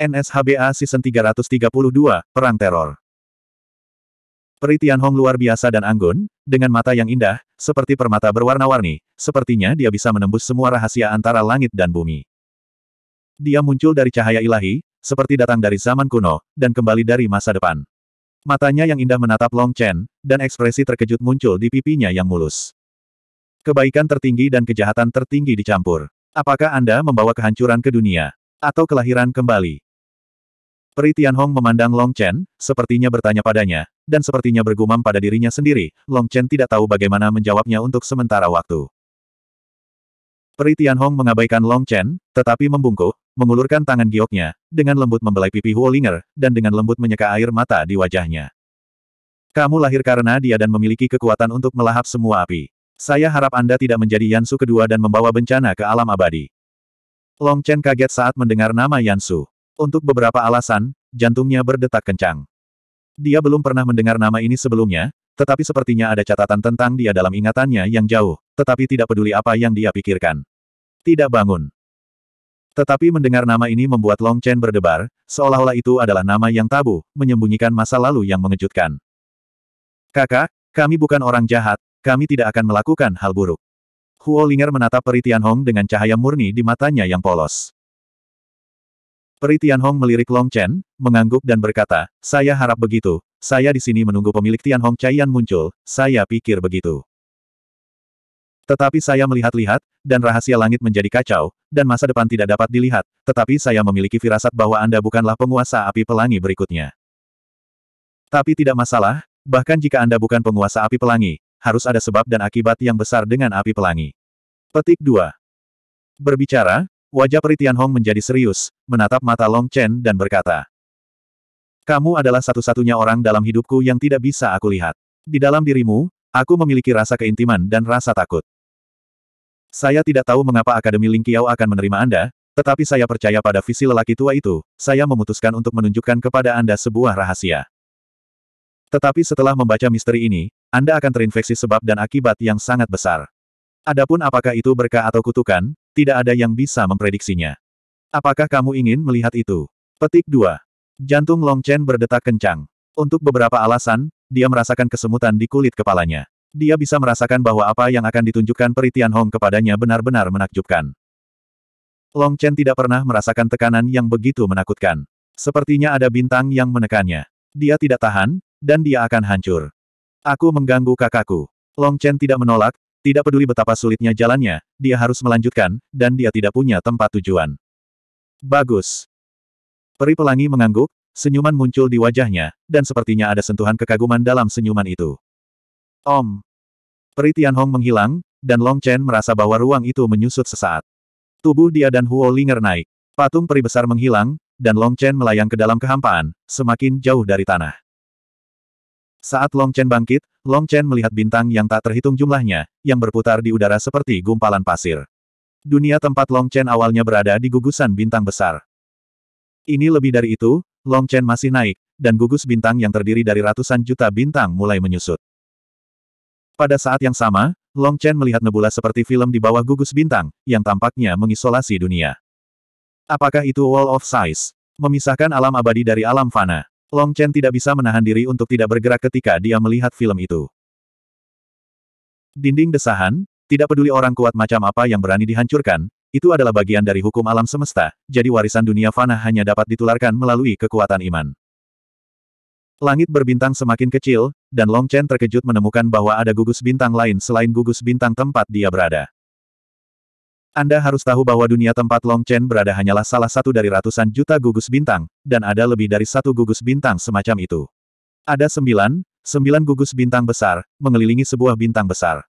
NSHBA Season 332, Perang Teror. Peri Tianhong luar biasa dan anggun, dengan mata yang indah, seperti permata berwarna-warni, sepertinya dia bisa menembus semua rahasia antara langit dan bumi. Dia muncul dari cahaya ilahi, seperti datang dari zaman kuno, dan kembali dari masa depan. Matanya yang indah menatap Long Chen, dan ekspresi terkejut muncul di pipinya yang mulus. Kebaikan tertinggi dan kejahatan tertinggi dicampur. Apakah Anda membawa kehancuran ke dunia? Atau kelahiran kembali? Peri Tianhong memandang Long Chen, sepertinya bertanya padanya, dan sepertinya bergumam pada dirinya sendiri, Long Chen tidak tahu bagaimana menjawabnya untuk sementara waktu. Peri Tianhong mengabaikan Long Chen, tetapi membungkuk, mengulurkan tangan gioknya, dengan lembut membelai pipi Huolinger, dan dengan lembut menyeka air mata di wajahnya. Kamu lahir karena dia dan memiliki kekuatan untuk melahap semua api. Saya harap Anda tidak menjadi Yansu kedua dan membawa bencana ke alam abadi. Long Chen kaget saat mendengar nama Yansu. Untuk beberapa alasan, jantungnya berdetak kencang. Dia belum pernah mendengar nama ini sebelumnya, tetapi sepertinya ada catatan tentang dia dalam ingatannya yang jauh, tetapi tidak peduli apa yang dia pikirkan. Tidak bangun. Tetapi mendengar nama ini membuat Long Chen berdebar, seolah-olah itu adalah nama yang tabu, menyembunyikan masa lalu yang mengejutkan. Kakak, kami bukan orang jahat, kami tidak akan melakukan hal buruk. Huo Linger menatap Peritian Hong dengan cahaya murni di matanya yang polos. Peri Tianhong melirik Long Chen, mengangguk dan berkata, saya harap begitu, saya di sini menunggu pemilik Tianhong Chaiyan muncul, saya pikir begitu. Tetapi saya melihat-lihat, dan rahasia langit menjadi kacau, dan masa depan tidak dapat dilihat, tetapi saya memiliki firasat bahwa Anda bukanlah penguasa api pelangi berikutnya. Tapi tidak masalah, bahkan jika Anda bukan penguasa api pelangi, harus ada sebab dan akibat yang besar dengan api pelangi. Petik 2. Berbicara, Wajah Peritian Hong menjadi serius, menatap mata Long Chen dan berkata. Kamu adalah satu-satunya orang dalam hidupku yang tidak bisa aku lihat. Di dalam dirimu, aku memiliki rasa keintiman dan rasa takut. Saya tidak tahu mengapa Akademi Ling Qiao akan menerima Anda, tetapi saya percaya pada visi lelaki tua itu, saya memutuskan untuk menunjukkan kepada Anda sebuah rahasia. Tetapi setelah membaca misteri ini, Anda akan terinfeksi sebab dan akibat yang sangat besar. Adapun apakah itu berkah atau kutukan, tidak ada yang bisa memprediksinya. Apakah kamu ingin melihat itu? Petik 2. Jantung Long Chen berdetak kencang. Untuk beberapa alasan, dia merasakan kesemutan di kulit kepalanya. Dia bisa merasakan bahwa apa yang akan ditunjukkan Peritian Hong kepadanya benar-benar menakjubkan. Long Chen tidak pernah merasakan tekanan yang begitu menakutkan. Sepertinya ada bintang yang menekannya. Dia tidak tahan, dan dia akan hancur. Aku mengganggu kakakku. Long Chen tidak menolak, tidak peduli betapa sulitnya jalannya, dia harus melanjutkan, dan dia tidak punya tempat tujuan. Bagus. Peri pelangi mengangguk, senyuman muncul di wajahnya, dan sepertinya ada sentuhan kekaguman dalam senyuman itu. Om. Peri Tianhong menghilang, dan Long Chen merasa bahwa ruang itu menyusut sesaat. Tubuh dia dan Huo Linger naik. Patung peri besar menghilang, dan Long Chen melayang ke dalam kehampaan, semakin jauh dari tanah. Saat Long Chen bangkit, Long Chen melihat bintang yang tak terhitung jumlahnya, yang berputar di udara seperti gumpalan pasir. Dunia tempat Long Chen awalnya berada di gugusan bintang besar. Ini lebih dari itu, Long Chen masih naik, dan gugus bintang yang terdiri dari ratusan juta bintang mulai menyusut. Pada saat yang sama, Long Chen melihat nebula seperti film di bawah gugus bintang, yang tampaknya mengisolasi dunia. Apakah itu Wall of Size? Memisahkan alam abadi dari alam fana. Long Chen tidak bisa menahan diri untuk tidak bergerak ketika dia melihat film itu. Dinding desahan, tidak peduli orang kuat macam apa yang berani dihancurkan, itu adalah bagian dari hukum alam semesta, jadi warisan dunia fana hanya dapat ditularkan melalui kekuatan iman. Langit berbintang semakin kecil, dan Long Chen terkejut menemukan bahwa ada gugus bintang lain selain gugus bintang tempat dia berada. Anda harus tahu bahwa dunia tempat Long Chen berada hanyalah salah satu dari ratusan juta gugus bintang, dan ada lebih dari satu gugus bintang semacam itu. Ada sembilan, sembilan gugus bintang besar, mengelilingi sebuah bintang besar.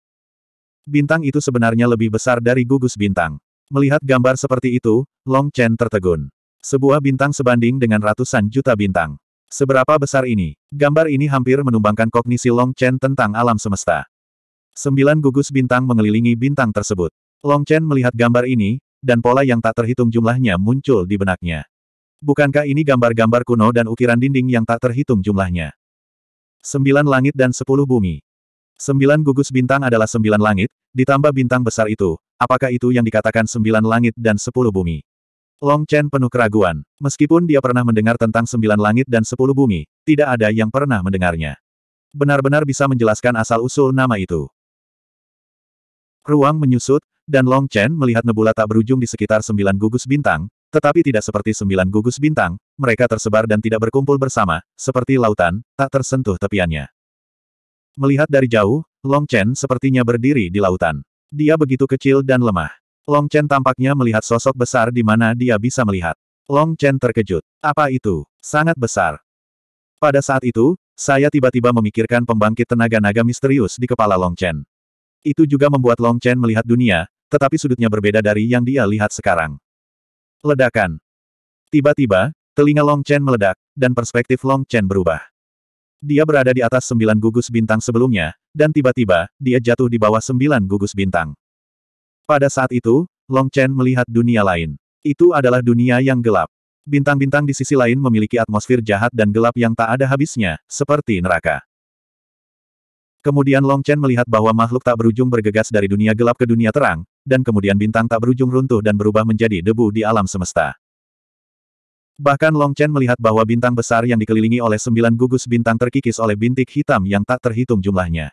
Bintang itu sebenarnya lebih besar dari gugus bintang. Melihat gambar seperti itu, Long Chen tertegun. Sebuah bintang sebanding dengan ratusan juta bintang. Seberapa besar ini? Gambar ini hampir menumbangkan kognisi Long Chen tentang alam semesta. Sembilan gugus bintang mengelilingi bintang tersebut. Long Chen melihat gambar ini, dan pola yang tak terhitung jumlahnya muncul di benaknya. Bukankah ini gambar-gambar kuno dan ukiran dinding yang tak terhitung jumlahnya? Sembilan langit dan sepuluh bumi. Sembilan gugus bintang adalah sembilan langit, ditambah bintang besar itu, apakah itu yang dikatakan sembilan langit dan sepuluh bumi? Long Chen penuh keraguan. Meskipun dia pernah mendengar tentang sembilan langit dan sepuluh bumi, tidak ada yang pernah mendengarnya. Benar-benar bisa menjelaskan asal-usul nama itu. Ruang menyusut, dan Long Chen melihat nebula tak berujung di sekitar sembilan gugus bintang, tetapi tidak seperti sembilan gugus bintang, mereka tersebar dan tidak berkumpul bersama, seperti lautan, tak tersentuh tepiannya. Melihat dari jauh, Long Chen sepertinya berdiri di lautan. Dia begitu kecil dan lemah. Long Chen tampaknya melihat sosok besar di mana dia bisa melihat. Long Chen terkejut. Apa itu? Sangat besar. Pada saat itu, saya tiba-tiba memikirkan pembangkit tenaga naga misterius di kepala Long Chen. Itu juga membuat Long Chen melihat dunia, tetapi sudutnya berbeda dari yang dia lihat sekarang. Ledakan. Tiba-tiba, telinga Long Chen meledak, dan perspektif Long Chen berubah. Dia berada di atas sembilan gugus bintang sebelumnya, dan tiba-tiba, dia jatuh di bawah sembilan gugus bintang. Pada saat itu, Long Chen melihat dunia lain. Itu adalah dunia yang gelap. Bintang-bintang di sisi lain memiliki atmosfer jahat dan gelap yang tak ada habisnya, seperti neraka. Kemudian Long Chen melihat bahwa makhluk tak berujung bergegas dari dunia gelap ke dunia terang, dan kemudian bintang tak berujung runtuh dan berubah menjadi debu di alam semesta. Bahkan Long Chen melihat bahwa bintang besar yang dikelilingi oleh sembilan gugus bintang terkikis oleh bintik hitam yang tak terhitung jumlahnya.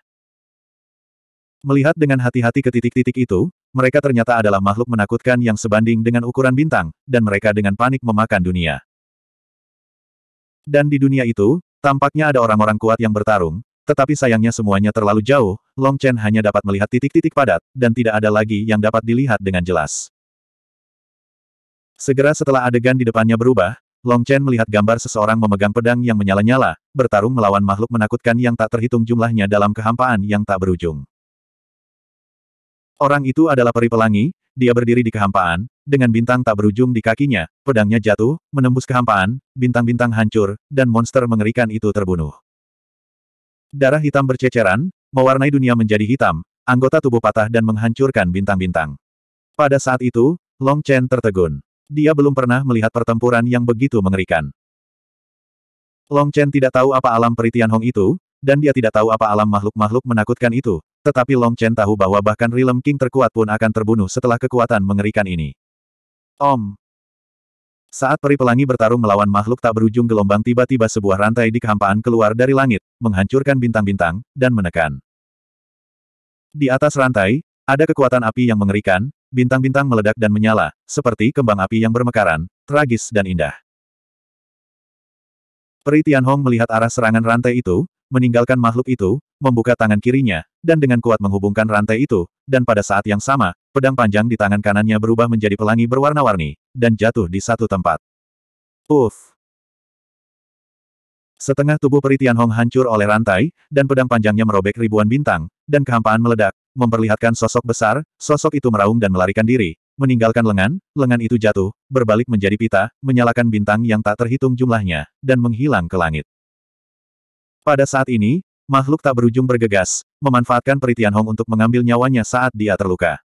Melihat dengan hati-hati ke titik-titik itu, mereka ternyata adalah makhluk menakutkan yang sebanding dengan ukuran bintang, dan mereka dengan panik memakan dunia. Dan di dunia itu, tampaknya ada orang-orang kuat yang bertarung, tetapi sayangnya semuanya terlalu jauh, Long Chen hanya dapat melihat titik-titik padat, dan tidak ada lagi yang dapat dilihat dengan jelas. Segera setelah adegan di depannya berubah, Long Chen melihat gambar seseorang memegang pedang yang menyala-nyala, bertarung melawan makhluk menakutkan yang tak terhitung jumlahnya dalam kehampaan yang tak berujung. Orang itu adalah peri pelangi, dia berdiri di kehampaan, dengan bintang tak berujung di kakinya, pedangnya jatuh, menembus kehampaan, bintang-bintang hancur, dan monster mengerikan itu terbunuh. Darah hitam berceceran, mewarnai dunia menjadi hitam, anggota tubuh patah dan menghancurkan bintang-bintang. Pada saat itu, Long Chen tertegun. Dia belum pernah melihat pertempuran yang begitu mengerikan. Long Chen tidak tahu apa alam Peritian Hong itu, dan dia tidak tahu apa alam makhluk-makhluk menakutkan itu, tetapi Long Chen tahu bahwa bahkan Rilem King terkuat pun akan terbunuh setelah kekuatan mengerikan ini. Om, saat peri pelangi bertarung melawan makhluk tak berujung gelombang tiba-tiba sebuah rantai di kehampaan keluar dari langit, menghancurkan bintang-bintang, dan menekan. Di atas rantai, ada kekuatan api yang mengerikan, bintang-bintang meledak dan menyala, seperti kembang api yang bermekaran, tragis dan indah. Peri Tianhong melihat arah serangan rantai itu, meninggalkan makhluk itu, membuka tangan kirinya, dan dengan kuat menghubungkan rantai itu, dan pada saat yang sama, pedang panjang di tangan kanannya berubah menjadi pelangi berwarna-warni, dan jatuh di satu tempat. Uff! Setengah tubuh Peritian Hong hancur oleh rantai, dan pedang panjangnya merobek ribuan bintang, dan kehampaan meledak, memperlihatkan sosok besar, sosok itu meraung dan melarikan diri, meninggalkan lengan, lengan itu jatuh, berbalik menjadi pita, menyalakan bintang yang tak terhitung jumlahnya, dan menghilang ke langit. Pada saat ini, makhluk tak berujung bergegas, memanfaatkan peritian Hong untuk mengambil nyawanya saat dia terluka.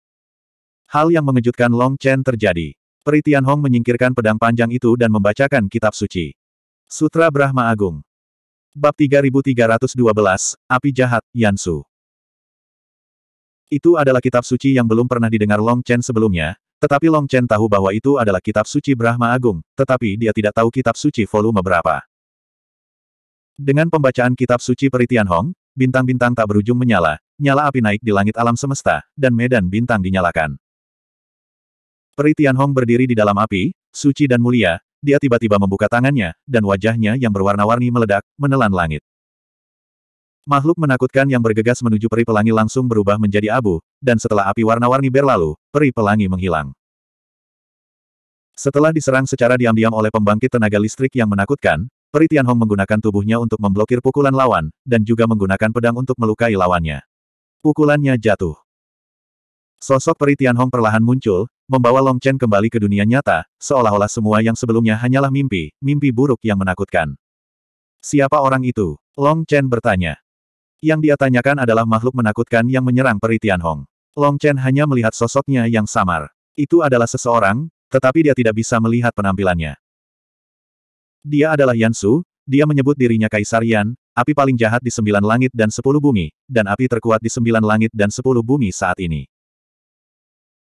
Hal yang mengejutkan Long Chen terjadi. Peritian Hong menyingkirkan pedang panjang itu dan membacakan kitab suci. Sutra Brahma Agung. Bab 3312, Api Jahat, Yansu. Itu adalah kitab suci yang belum pernah didengar Long Chen sebelumnya, tetapi Long Chen tahu bahwa itu adalah kitab suci Brahma Agung, tetapi dia tidak tahu kitab suci volume berapa. Dengan pembacaan kitab suci Peritian Hong, bintang-bintang tak berujung menyala, nyala api naik di langit alam semesta, dan medan bintang dinyalakan. Peritian Hong berdiri di dalam api, suci dan mulia, dia tiba-tiba membuka tangannya, dan wajahnya yang berwarna-warni meledak, menelan langit. Makhluk menakutkan yang bergegas menuju peri pelangi langsung berubah menjadi abu, dan setelah api warna-warni berlalu, peri pelangi menghilang. Setelah diserang secara diam-diam oleh pembangkit tenaga listrik yang menakutkan, Peri Tianhong menggunakan tubuhnya untuk memblokir pukulan lawan, dan juga menggunakan pedang untuk melukai lawannya. Pukulannya jatuh. Sosok Peri Tianhong perlahan muncul, membawa Long Chen kembali ke dunia nyata, seolah-olah semua yang sebelumnya hanyalah mimpi, mimpi buruk yang menakutkan. Siapa orang itu? Long Chen bertanya. Yang dia tanyakan adalah makhluk menakutkan yang menyerang Peri Tianhong. Long Chen hanya melihat sosoknya yang samar. Itu adalah seseorang, tetapi dia tidak bisa melihat penampilannya. Dia adalah Yan Su. dia menyebut dirinya Kaisar Yan, api paling jahat di sembilan langit dan sepuluh bumi, dan api terkuat di sembilan langit dan sepuluh bumi saat ini.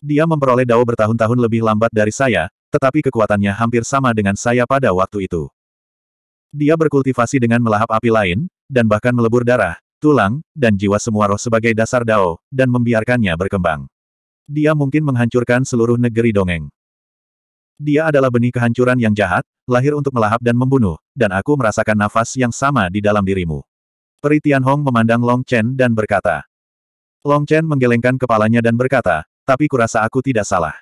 Dia memperoleh dao bertahun-tahun lebih lambat dari saya, tetapi kekuatannya hampir sama dengan saya pada waktu itu. Dia berkultivasi dengan melahap api lain, dan bahkan melebur darah, tulang, dan jiwa semua roh sebagai dasar dao, dan membiarkannya berkembang. Dia mungkin menghancurkan seluruh negeri dongeng. Dia adalah benih kehancuran yang jahat, lahir untuk melahap dan membunuh, dan aku merasakan nafas yang sama di dalam dirimu. Peri Hong memandang Long Chen dan berkata. Long Chen menggelengkan kepalanya dan berkata, tapi kurasa aku tidak salah.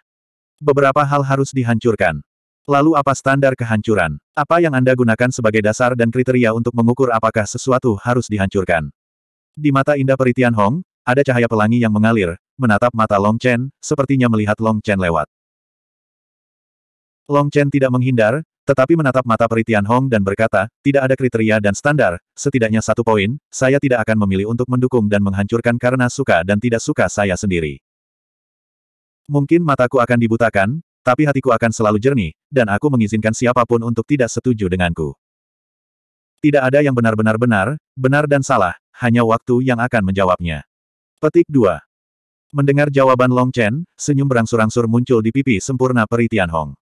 Beberapa hal harus dihancurkan. Lalu apa standar kehancuran? Apa yang Anda gunakan sebagai dasar dan kriteria untuk mengukur apakah sesuatu harus dihancurkan? Di mata indah Peri Hong ada cahaya pelangi yang mengalir, menatap mata Long Chen, sepertinya melihat Long Chen lewat. Long Chen tidak menghindar, tetapi menatap mata Peri Hong dan berkata, tidak ada kriteria dan standar, setidaknya satu poin, saya tidak akan memilih untuk mendukung dan menghancurkan karena suka dan tidak suka saya sendiri. Mungkin mataku akan dibutakan, tapi hatiku akan selalu jernih, dan aku mengizinkan siapapun untuk tidak setuju denganku. Tidak ada yang benar-benar benar, benar dan salah, hanya waktu yang akan menjawabnya. Petik 2. Mendengar jawaban Long Chen, senyum berangsur-angsur muncul di pipi sempurna Peri Hong.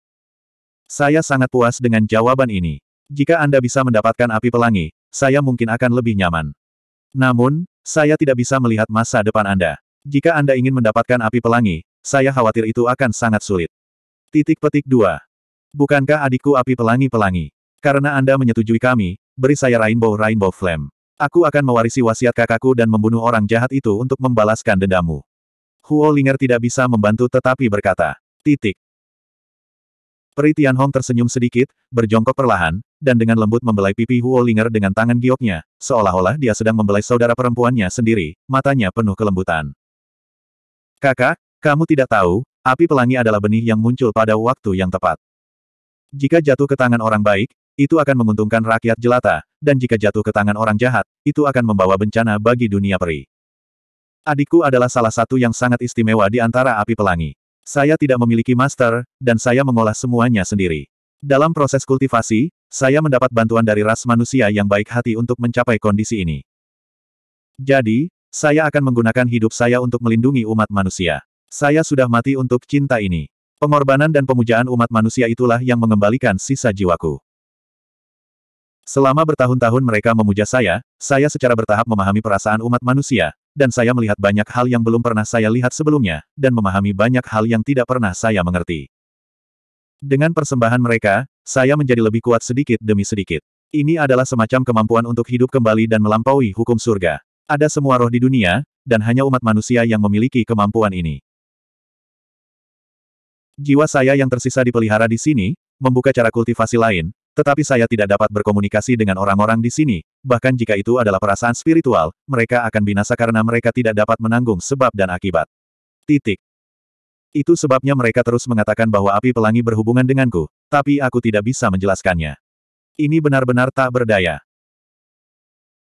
Saya sangat puas dengan jawaban ini. Jika Anda bisa mendapatkan api pelangi, saya mungkin akan lebih nyaman. Namun, saya tidak bisa melihat masa depan Anda. Jika Anda ingin mendapatkan api pelangi, saya khawatir itu akan sangat sulit. Titik petik 2. Bukankah adikku api pelangi-pelangi? Karena Anda menyetujui kami, beri saya Rainbow Rainbow Flame. Aku akan mewarisi wasiat kakakku dan membunuh orang jahat itu untuk membalaskan dendamu. Huo Linger tidak bisa membantu tetapi berkata, titik, Peri Tianhong tersenyum sedikit, berjongkok perlahan, dan dengan lembut membelai pipi Huo Linger dengan tangan gioknya, seolah-olah dia sedang membelai saudara perempuannya sendiri, matanya penuh kelembutan. Kakak, kamu tidak tahu, api pelangi adalah benih yang muncul pada waktu yang tepat. Jika jatuh ke tangan orang baik, itu akan menguntungkan rakyat jelata, dan jika jatuh ke tangan orang jahat, itu akan membawa bencana bagi dunia peri. Adikku adalah salah satu yang sangat istimewa di antara api pelangi. Saya tidak memiliki master, dan saya mengolah semuanya sendiri. Dalam proses kultivasi, saya mendapat bantuan dari ras manusia yang baik hati untuk mencapai kondisi ini. Jadi, saya akan menggunakan hidup saya untuk melindungi umat manusia. Saya sudah mati untuk cinta ini. Pengorbanan dan pemujaan umat manusia itulah yang mengembalikan sisa jiwaku. Selama bertahun-tahun mereka memuja saya, saya secara bertahap memahami perasaan umat manusia, dan saya melihat banyak hal yang belum pernah saya lihat sebelumnya, dan memahami banyak hal yang tidak pernah saya mengerti. Dengan persembahan mereka, saya menjadi lebih kuat sedikit demi sedikit. Ini adalah semacam kemampuan untuk hidup kembali dan melampaui hukum surga. Ada semua roh di dunia, dan hanya umat manusia yang memiliki kemampuan ini. Jiwa saya yang tersisa dipelihara di sini, membuka cara kultivasi lain, tetapi saya tidak dapat berkomunikasi dengan orang-orang di sini, bahkan jika itu adalah perasaan spiritual, mereka akan binasa karena mereka tidak dapat menanggung sebab dan akibat. Titik. Itu sebabnya mereka terus mengatakan bahwa api pelangi berhubungan denganku, tapi aku tidak bisa menjelaskannya. Ini benar-benar tak berdaya.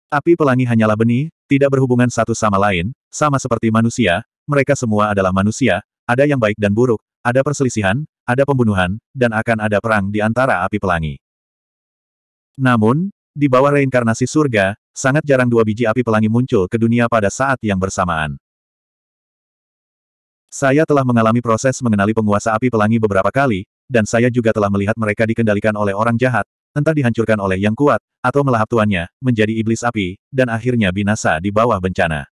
Api pelangi hanyalah benih, tidak berhubungan satu sama lain, sama seperti manusia, mereka semua adalah manusia, ada yang baik dan buruk, ada perselisihan, ada pembunuhan, dan akan ada perang di antara api pelangi. Namun, di bawah reinkarnasi surga, sangat jarang dua biji api pelangi muncul ke dunia pada saat yang bersamaan. Saya telah mengalami proses mengenali penguasa api pelangi beberapa kali, dan saya juga telah melihat mereka dikendalikan oleh orang jahat, entah dihancurkan oleh yang kuat, atau melahap tuannya, menjadi iblis api, dan akhirnya binasa di bawah bencana.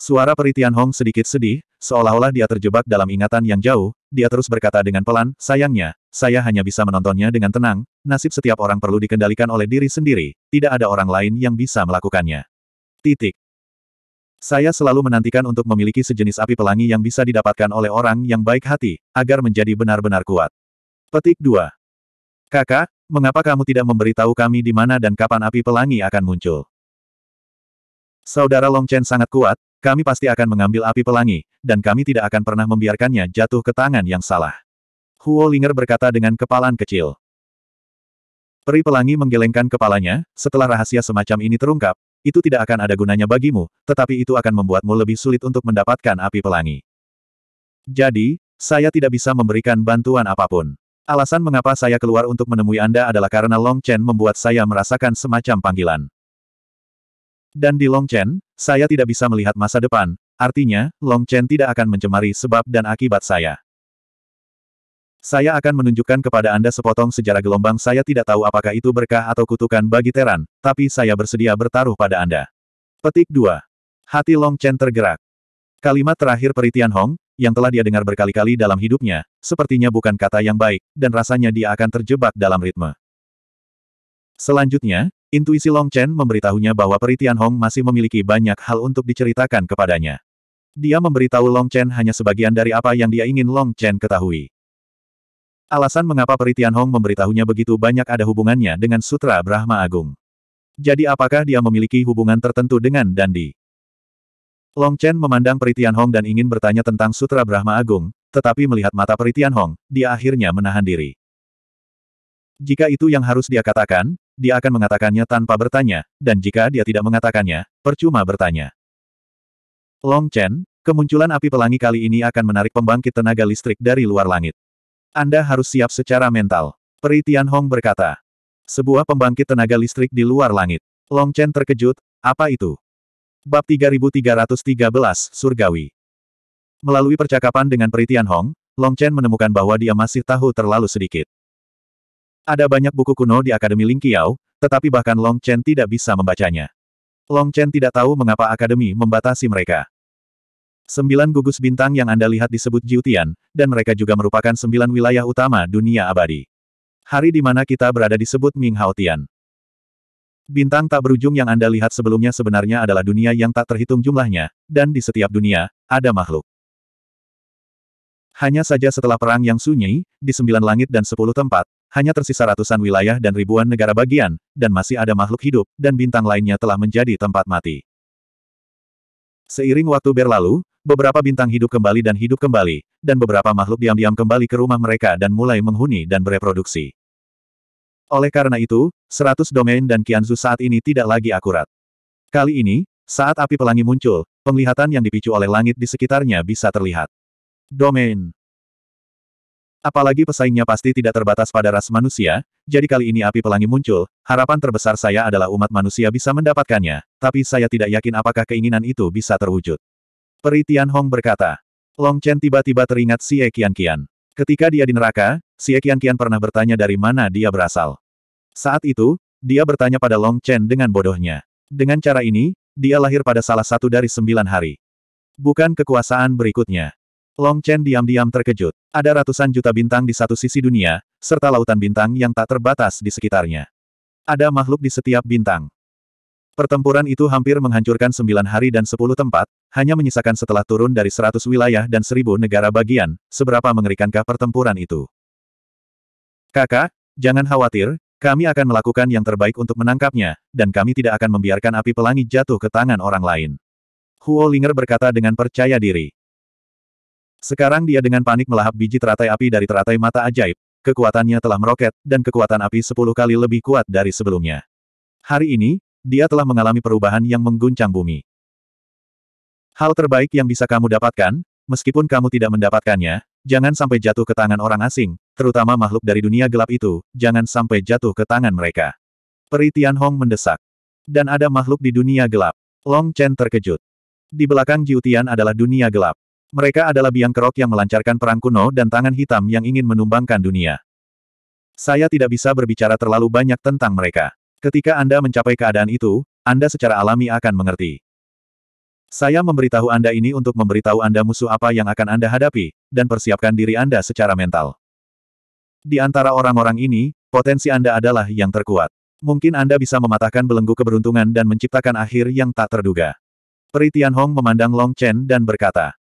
Suara peritian Hong sedikit sedih, seolah-olah dia terjebak dalam ingatan yang jauh, dia terus berkata dengan pelan, sayangnya, saya hanya bisa menontonnya dengan tenang, nasib setiap orang perlu dikendalikan oleh diri sendiri, tidak ada orang lain yang bisa melakukannya. Titik. Saya selalu menantikan untuk memiliki sejenis api pelangi yang bisa didapatkan oleh orang yang baik hati, agar menjadi benar-benar kuat. Petik 2. Kakak, mengapa kamu tidak memberitahu kami di mana dan kapan api pelangi akan muncul? Saudara Long Chen sangat kuat, kami pasti akan mengambil api pelangi, dan kami tidak akan pernah membiarkannya jatuh ke tangan yang salah. Huo Linger berkata dengan kepalan kecil. Peri pelangi menggelengkan kepalanya, setelah rahasia semacam ini terungkap, itu tidak akan ada gunanya bagimu, tetapi itu akan membuatmu lebih sulit untuk mendapatkan api pelangi. Jadi, saya tidak bisa memberikan bantuan apapun. Alasan mengapa saya keluar untuk menemui Anda adalah karena Long Chen membuat saya merasakan semacam panggilan. Dan di Long Chen, saya tidak bisa melihat masa depan, artinya, Long Chen tidak akan mencemari sebab dan akibat saya. Saya akan menunjukkan kepada Anda sepotong sejarah gelombang. Saya tidak tahu apakah itu berkah atau kutukan bagi Teran, tapi saya bersedia bertaruh pada Anda. Petik 2. Hati Long Chen tergerak. Kalimat terakhir Peritian Hong, yang telah dia dengar berkali-kali dalam hidupnya, sepertinya bukan kata yang baik, dan rasanya dia akan terjebak dalam ritme. Selanjutnya, intuisi Long Chen memberitahunya bahwa Peritian Hong masih memiliki banyak hal untuk diceritakan kepadanya. Dia memberitahu Long Chen hanya sebagian dari apa yang dia ingin Long Chen ketahui. Alasan mengapa Peritian Hong memberitahunya begitu banyak ada hubungannya dengan Sutra Brahma Agung. Jadi apakah dia memiliki hubungan tertentu dengan Dandi? Long Chen memandang Peritian Hong dan ingin bertanya tentang Sutra Brahma Agung, tetapi melihat mata Peritian Hong, dia akhirnya menahan diri. Jika itu yang harus dia katakan, dia akan mengatakannya tanpa bertanya, dan jika dia tidak mengatakannya, percuma bertanya. Long Chen, kemunculan api pelangi kali ini akan menarik pembangkit tenaga listrik dari luar langit. Anda harus siap secara mental. Peri Hong berkata. Sebuah pembangkit tenaga listrik di luar langit. Long Chen terkejut, apa itu? Bab 3313, Surgawi. Melalui percakapan dengan Peri Hong, Long Chen menemukan bahwa dia masih tahu terlalu sedikit. Ada banyak buku kuno di Akademi Ling Qiao, tetapi bahkan Long Chen tidak bisa membacanya. Long Chen tidak tahu mengapa Akademi membatasi mereka. Sembilan gugus bintang yang Anda lihat disebut Jiutian, dan mereka juga merupakan sembilan wilayah utama dunia abadi. Hari di mana kita berada disebut Ming Haotian. Bintang tak berujung yang Anda lihat sebelumnya sebenarnya adalah dunia yang tak terhitung jumlahnya, dan di setiap dunia, ada makhluk. Hanya saja setelah perang yang sunyi, di sembilan langit dan sepuluh tempat, hanya tersisa ratusan wilayah dan ribuan negara bagian, dan masih ada makhluk hidup, dan bintang lainnya telah menjadi tempat mati. Seiring waktu berlalu, beberapa bintang hidup kembali dan hidup kembali, dan beberapa makhluk diam-diam kembali ke rumah mereka dan mulai menghuni dan bereproduksi. Oleh karena itu, seratus domain dan kianzu saat ini tidak lagi akurat. Kali ini, saat api pelangi muncul, penglihatan yang dipicu oleh langit di sekitarnya bisa terlihat. Domain Apalagi pesaingnya pasti tidak terbatas pada ras manusia, jadi kali ini api pelangi muncul, harapan terbesar saya adalah umat manusia bisa mendapatkannya, tapi saya tidak yakin apakah keinginan itu bisa terwujud. Peri Hong berkata. Long Chen tiba-tiba teringat si Ekian Kian. Ketika dia di neraka, si Ekian Kian pernah bertanya dari mana dia berasal. Saat itu, dia bertanya pada Long Chen dengan bodohnya. Dengan cara ini, dia lahir pada salah satu dari sembilan hari. Bukan kekuasaan berikutnya. Long Chen diam-diam terkejut. Ada ratusan juta bintang di satu sisi dunia, serta lautan bintang yang tak terbatas di sekitarnya. Ada makhluk di setiap bintang. Pertempuran itu hampir menghancurkan sembilan hari dan sepuluh tempat, hanya menyisakan setelah turun dari seratus wilayah dan seribu negara bagian, seberapa mengerikankah pertempuran itu. Kakak, jangan khawatir, kami akan melakukan yang terbaik untuk menangkapnya, dan kami tidak akan membiarkan api pelangi jatuh ke tangan orang lain. Huo Linger berkata dengan percaya diri. Sekarang dia dengan panik melahap biji teratai api dari teratai mata ajaib, kekuatannya telah meroket, dan kekuatan api sepuluh kali lebih kuat dari sebelumnya. Hari ini, dia telah mengalami perubahan yang mengguncang bumi. Hal terbaik yang bisa kamu dapatkan, meskipun kamu tidak mendapatkannya, jangan sampai jatuh ke tangan orang asing, terutama makhluk dari dunia gelap itu, jangan sampai jatuh ke tangan mereka. Peri Tian Hong mendesak. Dan ada makhluk di dunia gelap. Long Chen terkejut. Di belakang Jiutian adalah dunia gelap. Mereka adalah biang kerok yang melancarkan perang kuno dan tangan hitam yang ingin menumbangkan dunia. Saya tidak bisa berbicara terlalu banyak tentang mereka. Ketika Anda mencapai keadaan itu, Anda secara alami akan mengerti. Saya memberitahu Anda ini untuk memberitahu Anda musuh apa yang akan Anda hadapi, dan persiapkan diri Anda secara mental. Di antara orang-orang ini, potensi Anda adalah yang terkuat. Mungkin Anda bisa mematahkan belenggu keberuntungan dan menciptakan akhir yang tak terduga. Peri Hong memandang Long Chen dan berkata,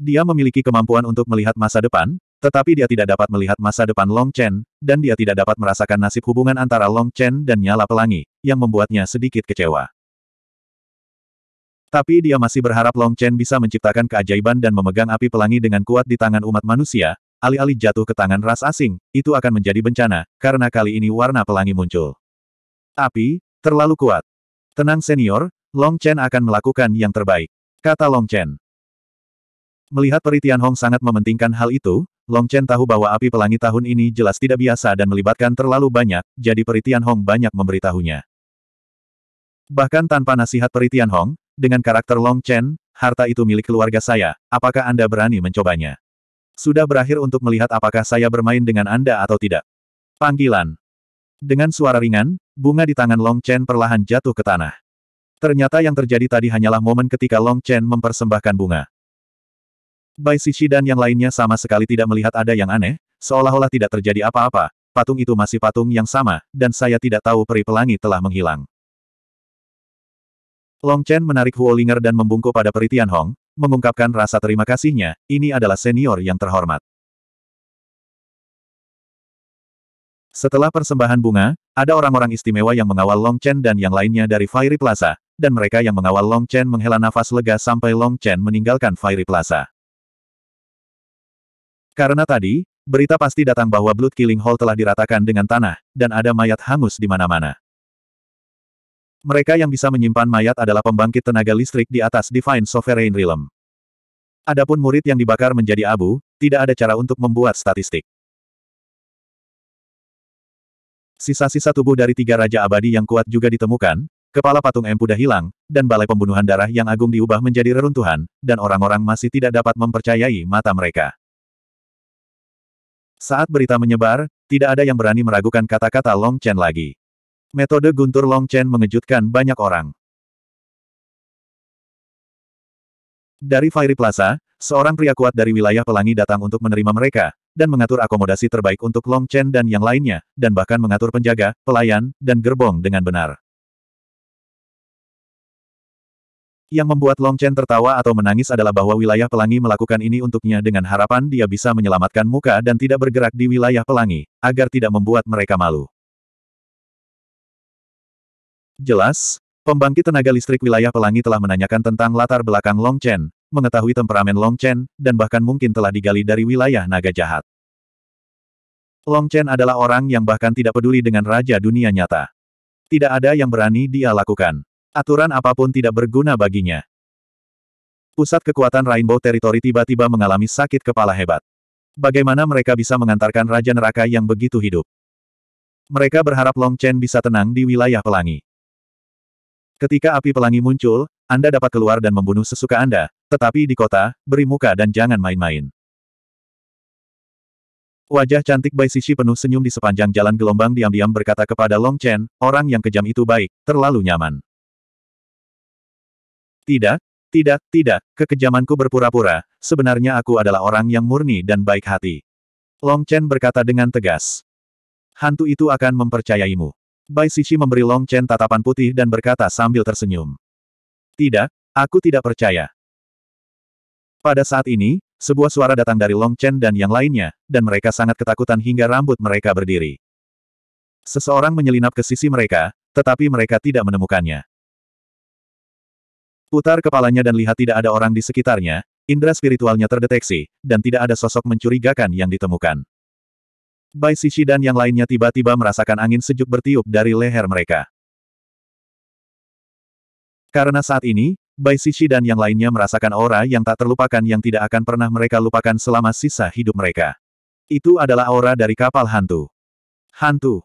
dia memiliki kemampuan untuk melihat masa depan, tetapi dia tidak dapat melihat masa depan Long Chen, dan dia tidak dapat merasakan nasib hubungan antara Long Chen dan nyala pelangi, yang membuatnya sedikit kecewa. Tapi dia masih berharap Long Chen bisa menciptakan keajaiban dan memegang api pelangi dengan kuat di tangan umat manusia, alih-alih jatuh ke tangan ras asing, itu akan menjadi bencana, karena kali ini warna pelangi muncul. Api, terlalu kuat. Tenang senior, Long Chen akan melakukan yang terbaik, kata Long Chen. Melihat Peritian Hong sangat mementingkan hal itu, Long Chen tahu bahwa api pelangi tahun ini jelas tidak biasa dan melibatkan terlalu banyak, jadi Peritian Hong banyak memberitahunya. Bahkan tanpa nasihat Peritian Hong, dengan karakter Long Chen, harta itu milik keluarga saya, apakah Anda berani mencobanya? Sudah berakhir untuk melihat apakah saya bermain dengan Anda atau tidak. Panggilan. Dengan suara ringan, bunga di tangan Long Chen perlahan jatuh ke tanah. Ternyata yang terjadi tadi hanyalah momen ketika Long Chen mempersembahkan bunga. Bai Shishi dan yang lainnya sama sekali tidak melihat ada yang aneh, seolah-olah tidak terjadi apa-apa, patung itu masih patung yang sama, dan saya tidak tahu peri pelangi telah menghilang. Long Chen menarik Huo Ling'er dan membungkuk pada peri Tianhong, mengungkapkan rasa terima kasihnya, ini adalah senior yang terhormat. Setelah persembahan bunga, ada orang-orang istimewa yang mengawal Long Chen dan yang lainnya dari Fairy Plaza, dan mereka yang mengawal Long Chen menghela nafas lega sampai Long Chen meninggalkan Fairy Plaza. Karena tadi, berita pasti datang bahwa Blood Killing Hall telah diratakan dengan tanah, dan ada mayat hangus di mana-mana. Mereka yang bisa menyimpan mayat adalah pembangkit tenaga listrik di atas Divine Sovereign Realm. Adapun murid yang dibakar menjadi abu, tidak ada cara untuk membuat statistik. Sisa-sisa tubuh dari tiga raja abadi yang kuat juga ditemukan, kepala patung Empuda hilang, dan balai pembunuhan darah yang agung diubah menjadi reruntuhan, dan orang-orang masih tidak dapat mempercayai mata mereka. Saat berita menyebar, tidak ada yang berani meragukan kata-kata Long Chen lagi. Metode guntur Long Chen mengejutkan banyak orang. Dari Fairy Plaza, seorang pria kuat dari wilayah pelangi datang untuk menerima mereka, dan mengatur akomodasi terbaik untuk Long Chen dan yang lainnya, dan bahkan mengatur penjaga, pelayan, dan gerbong dengan benar. Yang membuat Long Chen tertawa atau menangis adalah bahwa wilayah pelangi melakukan ini untuknya dengan harapan dia bisa menyelamatkan muka dan tidak bergerak di wilayah pelangi, agar tidak membuat mereka malu. Jelas, pembangkit tenaga listrik wilayah pelangi telah menanyakan tentang latar belakang Long Chen, mengetahui temperamen Long Chen, dan bahkan mungkin telah digali dari wilayah naga jahat. Long Chen adalah orang yang bahkan tidak peduli dengan raja dunia nyata. Tidak ada yang berani dia lakukan. Aturan apapun tidak berguna baginya. Pusat kekuatan Rainbow Territory tiba-tiba mengalami sakit kepala hebat. Bagaimana mereka bisa mengantarkan Raja Neraka yang begitu hidup? Mereka berharap Long Chen bisa tenang di wilayah pelangi. Ketika api pelangi muncul, Anda dapat keluar dan membunuh sesuka Anda, tetapi di kota, beri muka dan jangan main-main. Wajah cantik Bai Sisi penuh senyum di sepanjang jalan gelombang diam-diam berkata kepada Long Chen, orang yang kejam itu baik, terlalu nyaman. Tidak, tidak, tidak, kekejamanku berpura-pura, sebenarnya aku adalah orang yang murni dan baik hati. Long Chen berkata dengan tegas. Hantu itu akan mempercayaimu. Bai Sisi memberi Long Chen tatapan putih dan berkata sambil tersenyum. Tidak, aku tidak percaya. Pada saat ini, sebuah suara datang dari Long Chen dan yang lainnya, dan mereka sangat ketakutan hingga rambut mereka berdiri. Seseorang menyelinap ke sisi mereka, tetapi mereka tidak menemukannya. Putar kepalanya dan lihat tidak ada orang di sekitarnya, indera spiritualnya terdeteksi, dan tidak ada sosok mencurigakan yang ditemukan. Bai Sishi dan yang lainnya tiba-tiba merasakan angin sejuk bertiup dari leher mereka. Karena saat ini, Bai Sishi dan yang lainnya merasakan aura yang tak terlupakan yang tidak akan pernah mereka lupakan selama sisa hidup mereka. Itu adalah aura dari kapal hantu. Hantu.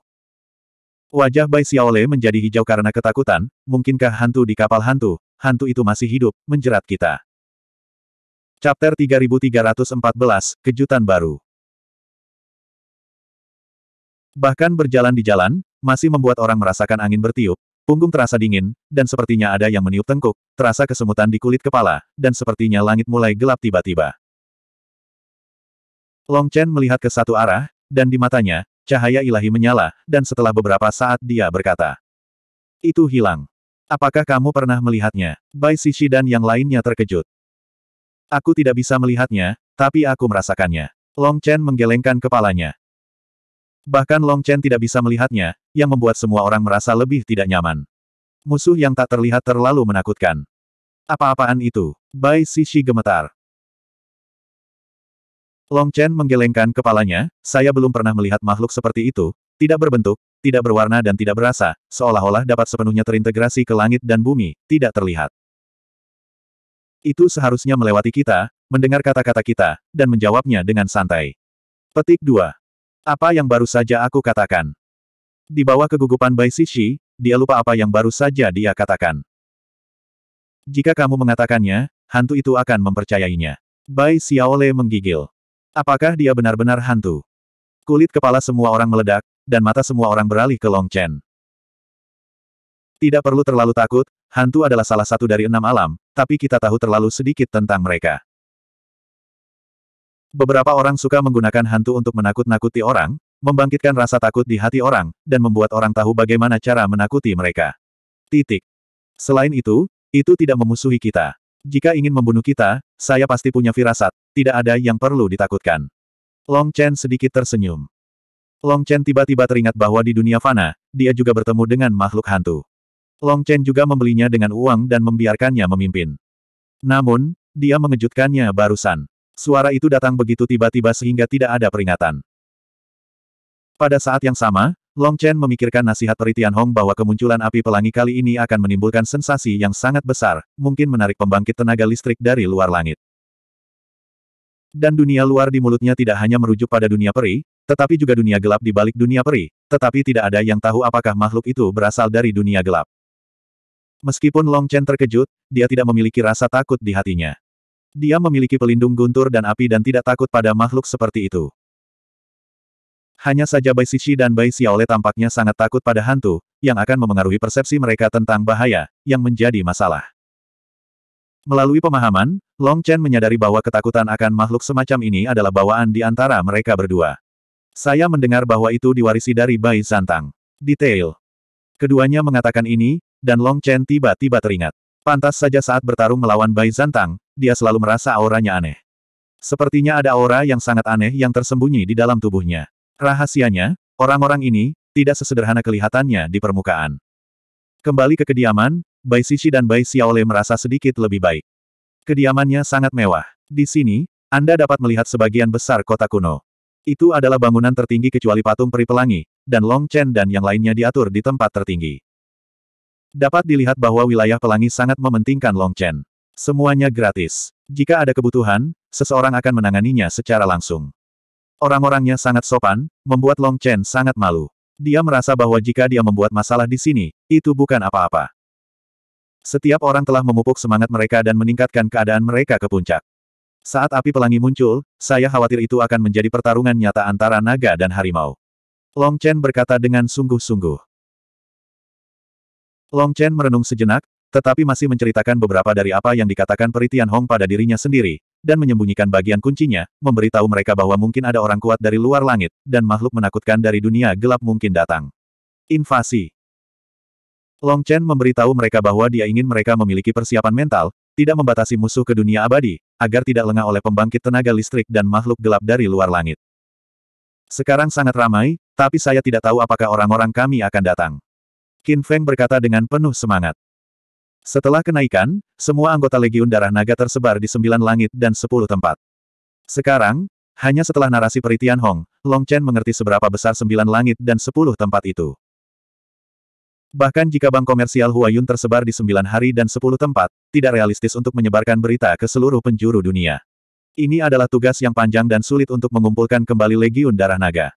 Wajah Bai Xiaole menjadi hijau karena ketakutan, mungkinkah hantu di kapal hantu, hantu itu masih hidup, menjerat kita. Chapter 3314, Kejutan Baru Bahkan berjalan di jalan, masih membuat orang merasakan angin bertiup, punggung terasa dingin, dan sepertinya ada yang meniup tengkuk, terasa kesemutan di kulit kepala, dan sepertinya langit mulai gelap tiba-tiba. Long Chen melihat ke satu arah, dan di matanya, cahaya ilahi menyala, dan setelah beberapa saat dia berkata, Itu hilang. Apakah kamu pernah melihatnya? Bai Sishi dan yang lainnya terkejut. Aku tidak bisa melihatnya, tapi aku merasakannya. Long Chen menggelengkan kepalanya. Bahkan Long Chen tidak bisa melihatnya, yang membuat semua orang merasa lebih tidak nyaman. Musuh yang tak terlihat terlalu menakutkan. Apa-apaan itu? Bai Sishi gemetar. Long Chen menggelengkan kepalanya, saya belum pernah melihat makhluk seperti itu, tidak berbentuk, tidak berwarna dan tidak berasa, seolah-olah dapat sepenuhnya terintegrasi ke langit dan bumi, tidak terlihat. Itu seharusnya melewati kita, mendengar kata-kata kita, dan menjawabnya dengan santai. Petik 2. Apa yang baru saja aku katakan? Di bawah kegugupan Bai Sishi, dia lupa apa yang baru saja dia katakan. Jika kamu mengatakannya, hantu itu akan mempercayainya. Bai Xiaole menggigil. Apakah dia benar-benar hantu? Kulit kepala semua orang meledak, dan mata semua orang beralih ke Long Chen. Tidak perlu terlalu takut, hantu adalah salah satu dari enam alam, tapi kita tahu terlalu sedikit tentang mereka. Beberapa orang suka menggunakan hantu untuk menakut-nakuti orang, membangkitkan rasa takut di hati orang, dan membuat orang tahu bagaimana cara menakuti mereka. Titik. Selain itu, itu tidak memusuhi kita. Jika ingin membunuh kita, saya pasti punya firasat, tidak ada yang perlu ditakutkan. Long Chen sedikit tersenyum. Long Chen tiba-tiba teringat bahwa di dunia fana, dia juga bertemu dengan makhluk hantu. Long Chen juga membelinya dengan uang dan membiarkannya memimpin. Namun, dia mengejutkannya barusan. Suara itu datang begitu tiba-tiba sehingga tidak ada peringatan. Pada saat yang sama, Long Chen memikirkan nasihat Peritian Hong bahwa kemunculan api pelangi kali ini akan menimbulkan sensasi yang sangat besar, mungkin menarik pembangkit tenaga listrik dari luar langit. Dan dunia luar di mulutnya tidak hanya merujuk pada dunia peri, tetapi juga dunia gelap di balik dunia peri, tetapi tidak ada yang tahu apakah makhluk itu berasal dari dunia gelap. Meskipun Long Chen terkejut, dia tidak memiliki rasa takut di hatinya. Dia memiliki pelindung guntur dan api dan tidak takut pada makhluk seperti itu. Hanya saja Bai Shishi dan Bai Xiaole tampaknya sangat takut pada hantu, yang akan memengaruhi persepsi mereka tentang bahaya, yang menjadi masalah. Melalui pemahaman, Long Chen menyadari bahwa ketakutan akan makhluk semacam ini adalah bawaan di antara mereka berdua. Saya mendengar bahwa itu diwarisi dari Bai Zantang. Detail. Keduanya mengatakan ini, dan Long Chen tiba-tiba teringat. Pantas saja saat bertarung melawan Bai Zantang, dia selalu merasa auranya aneh. Sepertinya ada aura yang sangat aneh yang tersembunyi di dalam tubuhnya. Rahasianya, orang-orang ini, tidak sesederhana kelihatannya di permukaan. Kembali ke kediaman, Bai Sisi dan Bai Xiaole merasa sedikit lebih baik. Kediamannya sangat mewah. Di sini, Anda dapat melihat sebagian besar kota kuno. Itu adalah bangunan tertinggi kecuali patung peri pelangi, dan Long Chen dan yang lainnya diatur di tempat tertinggi. Dapat dilihat bahwa wilayah pelangi sangat mementingkan Long Chen. Semuanya gratis. Jika ada kebutuhan, seseorang akan menanganinya secara langsung. Orang-orangnya sangat sopan, membuat Long Chen sangat malu. Dia merasa bahwa jika dia membuat masalah di sini, itu bukan apa-apa. Setiap orang telah memupuk semangat mereka dan meningkatkan keadaan mereka ke puncak. Saat api pelangi muncul, saya khawatir itu akan menjadi pertarungan nyata antara naga dan harimau. Long Chen berkata dengan sungguh-sungguh. Long Chen merenung sejenak, tetapi masih menceritakan beberapa dari apa yang dikatakan Peritian Hong pada dirinya sendiri, dan menyembunyikan bagian kuncinya, memberitahu mereka bahwa mungkin ada orang kuat dari luar langit, dan makhluk menakutkan dari dunia gelap mungkin datang. Invasi Long Chen memberitahu mereka bahwa dia ingin mereka memiliki persiapan mental, tidak membatasi musuh ke dunia abadi, agar tidak lengah oleh pembangkit tenaga listrik dan makhluk gelap dari luar langit. Sekarang sangat ramai, tapi saya tidak tahu apakah orang-orang kami akan datang. Qin Feng berkata dengan penuh semangat. Setelah kenaikan, semua anggota Legiun Darah Naga tersebar di sembilan langit dan sepuluh tempat. Sekarang, hanya setelah narasi Peritian Hong, Long Chen mengerti seberapa besar sembilan langit dan sepuluh tempat itu. Bahkan jika bank komersial Huayun tersebar di sembilan hari dan sepuluh tempat, tidak realistis untuk menyebarkan berita ke seluruh penjuru dunia. Ini adalah tugas yang panjang dan sulit untuk mengumpulkan kembali Legiun Darah Naga.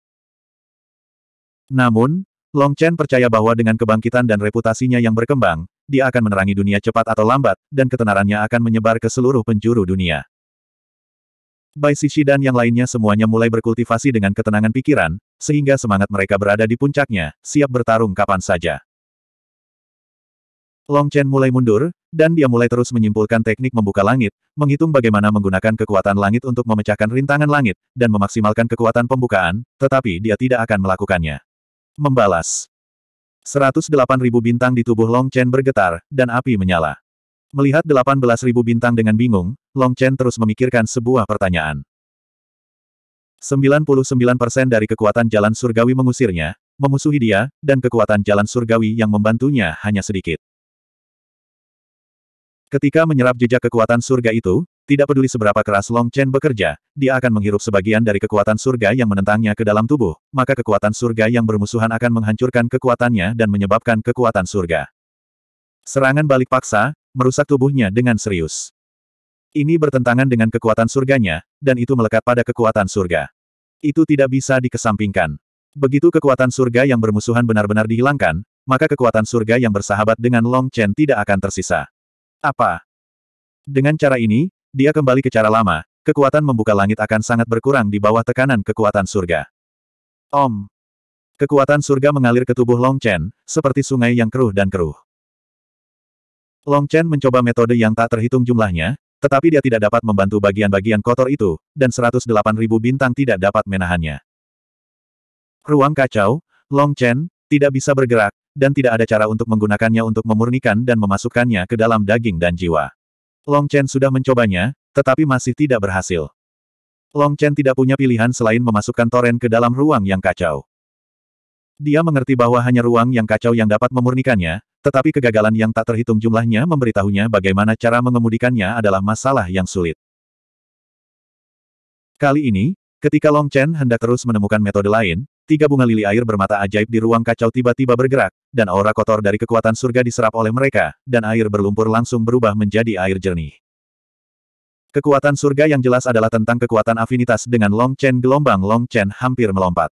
Namun, Long Chen percaya bahwa dengan kebangkitan dan reputasinya yang berkembang, dia akan menerangi dunia cepat atau lambat, dan ketenarannya akan menyebar ke seluruh penjuru dunia. Bai Sishi dan yang lainnya semuanya mulai berkultivasi dengan ketenangan pikiran, sehingga semangat mereka berada di puncaknya, siap bertarung kapan saja. Long Chen mulai mundur, dan dia mulai terus menyimpulkan teknik membuka langit, menghitung bagaimana menggunakan kekuatan langit untuk memecahkan rintangan langit, dan memaksimalkan kekuatan pembukaan, tetapi dia tidak akan melakukannya. Membalas. 108.000 bintang di tubuh Long Chen bergetar, dan api menyala. Melihat 18.000 bintang dengan bingung, Long Chen terus memikirkan sebuah pertanyaan. 99% dari kekuatan jalan surgawi mengusirnya, memusuhi dia, dan kekuatan jalan surgawi yang membantunya hanya sedikit. Ketika menyerap jejak kekuatan surga itu, tidak peduli seberapa keras Long Chen bekerja, dia akan menghirup sebagian dari kekuatan surga yang menentangnya ke dalam tubuh, maka kekuatan surga yang bermusuhan akan menghancurkan kekuatannya dan menyebabkan kekuatan surga. Serangan balik paksa, merusak tubuhnya dengan serius. Ini bertentangan dengan kekuatan surganya, dan itu melekat pada kekuatan surga. Itu tidak bisa dikesampingkan. Begitu kekuatan surga yang bermusuhan benar-benar dihilangkan, maka kekuatan surga yang bersahabat dengan Long Chen tidak akan tersisa. Apa? Dengan cara ini, dia kembali ke cara lama, kekuatan membuka langit akan sangat berkurang di bawah tekanan kekuatan surga. Om. Kekuatan surga mengalir ke tubuh Long Chen, seperti sungai yang keruh dan keruh. Long Chen mencoba metode yang tak terhitung jumlahnya, tetapi dia tidak dapat membantu bagian-bagian kotor itu, dan 108.000 bintang tidak dapat menahannya. Ruang kacau, Long Chen, tidak bisa bergerak, dan tidak ada cara untuk menggunakannya untuk memurnikan dan memasukkannya ke dalam daging dan jiwa. Long Chen sudah mencobanya, tetapi masih tidak berhasil. Long Chen tidak punya pilihan selain memasukkan toren ke dalam ruang yang kacau. Dia mengerti bahwa hanya ruang yang kacau yang dapat memurnikannya, tetapi kegagalan yang tak terhitung jumlahnya memberitahunya bagaimana cara mengemudikannya adalah masalah yang sulit. Kali ini, ketika Long Chen hendak terus menemukan metode lain, Tiga bunga lili air bermata ajaib di ruang kacau tiba-tiba bergerak, dan aura kotor dari kekuatan surga diserap oleh mereka, dan air berlumpur langsung berubah menjadi air jernih. Kekuatan surga yang jelas adalah tentang kekuatan afinitas dengan Long Chen gelombang Long Chen hampir melompat.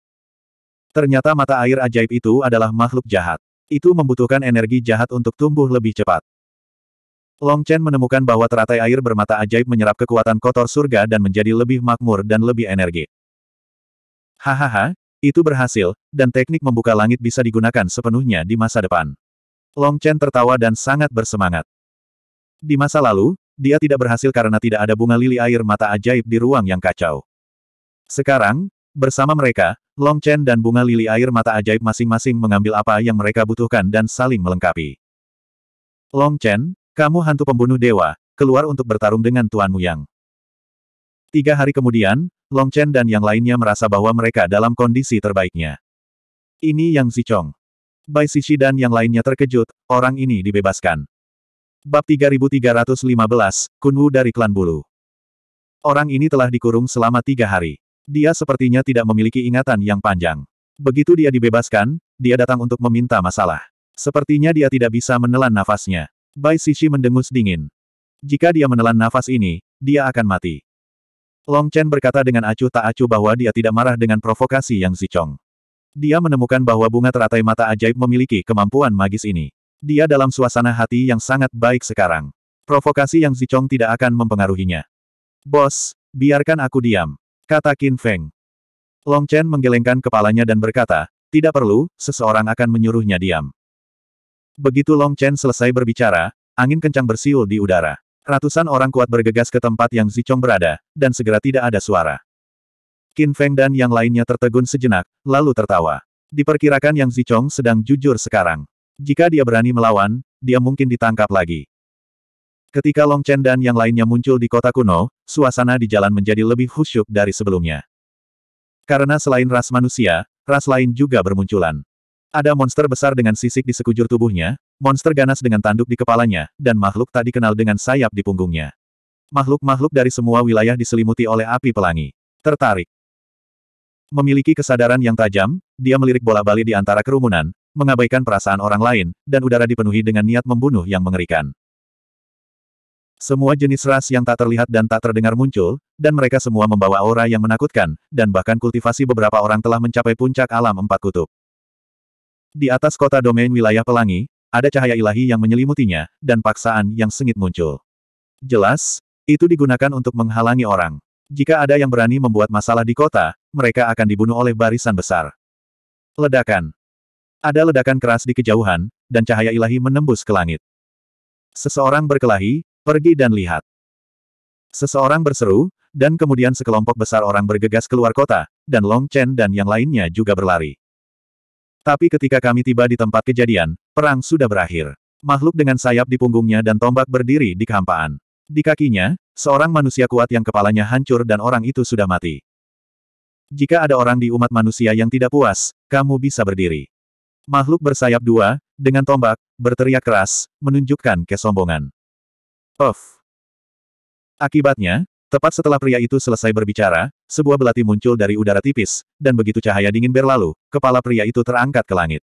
Ternyata mata air ajaib itu adalah makhluk jahat. Itu membutuhkan energi jahat untuk tumbuh lebih cepat. Long Chen menemukan bahwa teratai air bermata ajaib menyerap kekuatan kotor surga dan menjadi lebih makmur dan lebih energi. Hahaha, itu berhasil, dan teknik membuka langit bisa digunakan sepenuhnya di masa depan. Long Chen tertawa dan sangat bersemangat. Di masa lalu, dia tidak berhasil karena tidak ada bunga lili air mata ajaib di ruang yang kacau. Sekarang, bersama mereka, Long Chen dan bunga lili air mata ajaib masing-masing mengambil apa yang mereka butuhkan dan saling melengkapi. Long Chen, kamu hantu pembunuh dewa, keluar untuk bertarung dengan tuanmu yang. Tiga hari kemudian, Long Chen dan yang lainnya merasa bahwa mereka dalam kondisi terbaiknya. Ini Yang Zichong. Bai Sisi dan yang lainnya terkejut, orang ini dibebaskan. Bab 3315, Kunwu dari klan bulu. Orang ini telah dikurung selama tiga hari. Dia sepertinya tidak memiliki ingatan yang panjang. Begitu dia dibebaskan, dia datang untuk meminta masalah. Sepertinya dia tidak bisa menelan nafasnya. Bai Sisi mendengus dingin. Jika dia menelan nafas ini, dia akan mati. Long Chen berkata dengan acuh tak acuh bahwa dia tidak marah dengan provokasi Yang Zichong. Dia menemukan bahwa bunga teratai mata ajaib memiliki kemampuan magis ini. Dia dalam suasana hati yang sangat baik sekarang. Provokasi Yang Zichong tidak akan mempengaruhinya. Bos, biarkan aku diam. Kata Qin Feng. Long Chen menggelengkan kepalanya dan berkata, tidak perlu, seseorang akan menyuruhnya diam. Begitu Long Chen selesai berbicara, angin kencang bersiul di udara. Ratusan orang kuat bergegas ke tempat yang Zichong berada, dan segera tidak ada suara. Qin Feng dan yang lainnya tertegun sejenak, lalu tertawa. Diperkirakan yang Zichong sedang jujur sekarang. Jika dia berani melawan, dia mungkin ditangkap lagi. Ketika Long Chen dan yang lainnya muncul di kota kuno, suasana di jalan menjadi lebih khusyuk dari sebelumnya. Karena selain ras manusia, ras lain juga bermunculan. Ada monster besar dengan sisik di sekujur tubuhnya, monster ganas dengan tanduk di kepalanya, dan makhluk tak dikenal dengan sayap di punggungnya. Makhluk-makhluk dari semua wilayah diselimuti oleh api pelangi. Tertarik. Memiliki kesadaran yang tajam, dia melirik bola-bali di antara kerumunan, mengabaikan perasaan orang lain, dan udara dipenuhi dengan niat membunuh yang mengerikan. Semua jenis ras yang tak terlihat dan tak terdengar muncul, dan mereka semua membawa aura yang menakutkan, dan bahkan kultivasi beberapa orang telah mencapai puncak alam empat kutub. Di atas kota domain wilayah pelangi, ada cahaya ilahi yang menyelimutinya, dan paksaan yang sengit muncul. Jelas, itu digunakan untuk menghalangi orang. Jika ada yang berani membuat masalah di kota, mereka akan dibunuh oleh barisan besar. Ledakan. Ada ledakan keras di kejauhan, dan cahaya ilahi menembus ke langit. Seseorang berkelahi, pergi dan lihat. Seseorang berseru, dan kemudian sekelompok besar orang bergegas keluar kota, dan Long Chen dan yang lainnya juga berlari. Tapi ketika kami tiba di tempat kejadian, perang sudah berakhir. Makhluk dengan sayap di punggungnya dan tombak berdiri di kehampaan. Di kakinya, seorang manusia kuat yang kepalanya hancur dan orang itu sudah mati. Jika ada orang di umat manusia yang tidak puas, kamu bisa berdiri. Makhluk bersayap dua, dengan tombak, berteriak keras, menunjukkan kesombongan. Of. Akibatnya, Tepat setelah pria itu selesai berbicara, sebuah belati muncul dari udara tipis, dan begitu cahaya dingin berlalu, kepala pria itu terangkat ke langit.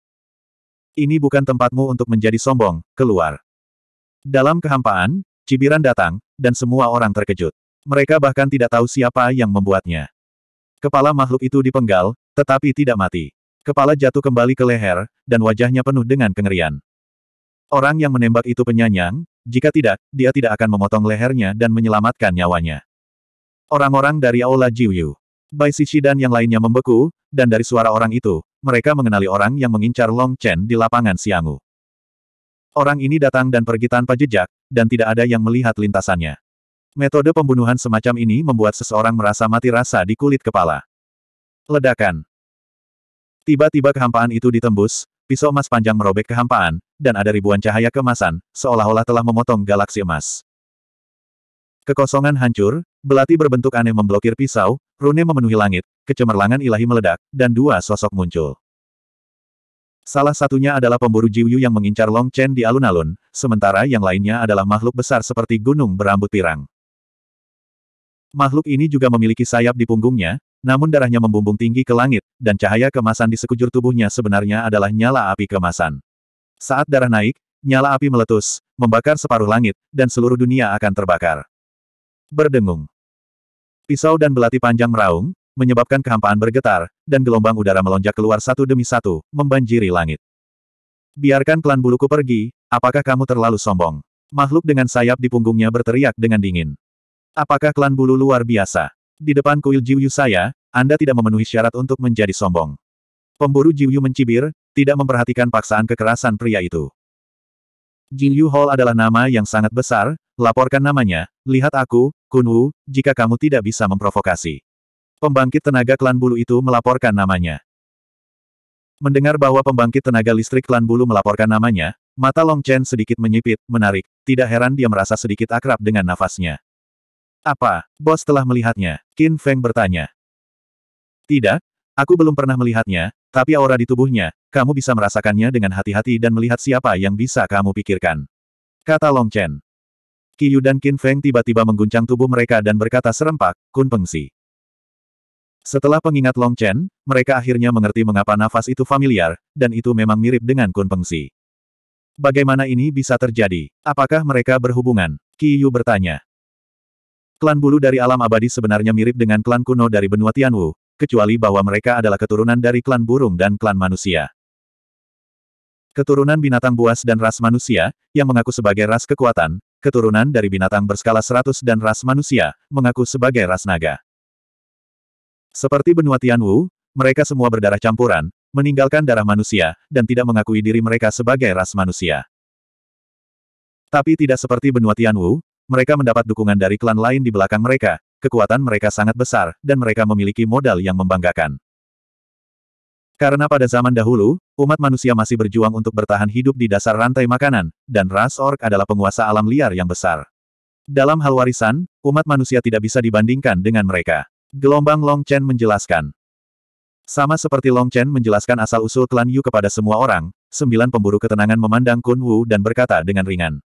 Ini bukan tempatmu untuk menjadi sombong, keluar. Dalam kehampaan, cibiran datang, dan semua orang terkejut. Mereka bahkan tidak tahu siapa yang membuatnya. Kepala makhluk itu dipenggal, tetapi tidak mati. Kepala jatuh kembali ke leher, dan wajahnya penuh dengan kengerian. Orang yang menembak itu penyanyang, jika tidak, dia tidak akan memotong lehernya dan menyelamatkan nyawanya. Orang-orang dari Aula Jiuyu. Bai Sishi dan yang lainnya membeku, dan dari suara orang itu, mereka mengenali orang yang mengincar Long Chen di lapangan Siangu. Orang ini datang dan pergi tanpa jejak, dan tidak ada yang melihat lintasannya. Metode pembunuhan semacam ini membuat seseorang merasa mati rasa di kulit kepala. Ledakan. Tiba-tiba kehampaan itu ditembus, pisau emas panjang merobek kehampaan, dan ada ribuan cahaya kemasan, seolah-olah telah memotong galaksi emas. Kekosongan hancur, belati berbentuk aneh memblokir pisau, rune memenuhi langit, kecemerlangan ilahi meledak, dan dua sosok muncul. Salah satunya adalah pemburu Jiuyu yang mengincar Long Chen di alun-alun, sementara yang lainnya adalah makhluk besar seperti gunung berambut pirang. Makhluk ini juga memiliki sayap di punggungnya, namun darahnya membumbung tinggi ke langit, dan cahaya kemasan di sekujur tubuhnya sebenarnya adalah nyala api kemasan. Saat darah naik, nyala api meletus, membakar separuh langit, dan seluruh dunia akan terbakar. Berdengung. Pisau dan belati panjang meraung, menyebabkan kehampaan bergetar, dan gelombang udara melonjak keluar satu demi satu, membanjiri langit. Biarkan klan buluku pergi, apakah kamu terlalu sombong? Makhluk dengan sayap di punggungnya berteriak dengan dingin. Apakah klan bulu luar biasa? Di depan kuil Jiuyu saya, Anda tidak memenuhi syarat untuk menjadi sombong. Pemburu Jiuyu mencibir, tidak memperhatikan paksaan kekerasan pria itu. Jin Yu Hall adalah nama yang sangat besar, laporkan namanya, lihat aku, Kun Wu, jika kamu tidak bisa memprovokasi. Pembangkit tenaga klan bulu itu melaporkan namanya. Mendengar bahwa pembangkit tenaga listrik klan bulu melaporkan namanya, mata Long Chen sedikit menyipit, menarik, tidak heran dia merasa sedikit akrab dengan nafasnya. Apa, bos telah melihatnya? Qin Feng bertanya. Tidak, aku belum pernah melihatnya, tapi aura di tubuhnya, kamu bisa merasakannya dengan hati-hati dan melihat siapa yang bisa kamu pikirkan. Kata Long Chen. Yu dan Qin Feng tiba-tiba mengguncang tubuh mereka dan berkata serempak, Kun Peng Si." Setelah pengingat Long Chen, mereka akhirnya mengerti mengapa nafas itu familiar, dan itu memang mirip dengan Kun Peng Si. Bagaimana ini bisa terjadi? Apakah mereka berhubungan? Yu bertanya. Klan bulu dari alam abadi sebenarnya mirip dengan klan kuno dari benua Tianwu, kecuali bahwa mereka adalah keturunan dari klan burung dan klan manusia. Keturunan binatang buas dan ras manusia, yang mengaku sebagai ras kekuatan, keturunan dari binatang berskala 100 dan ras manusia, mengaku sebagai ras naga. Seperti benua Tianwu, mereka semua berdarah campuran, meninggalkan darah manusia, dan tidak mengakui diri mereka sebagai ras manusia. Tapi tidak seperti benua Tianwu, mereka mendapat dukungan dari klan lain di belakang mereka, kekuatan mereka sangat besar, dan mereka memiliki modal yang membanggakan. Karena pada zaman dahulu, umat manusia masih berjuang untuk bertahan hidup di dasar rantai makanan, dan ras ork adalah penguasa alam liar yang besar. Dalam hal warisan, umat manusia tidak bisa dibandingkan dengan mereka. Gelombang Long Chen menjelaskan. Sama seperti Long Chen menjelaskan asal-usul klan Yu kepada semua orang, sembilan pemburu ketenangan memandang Kun Wu dan berkata dengan ringan.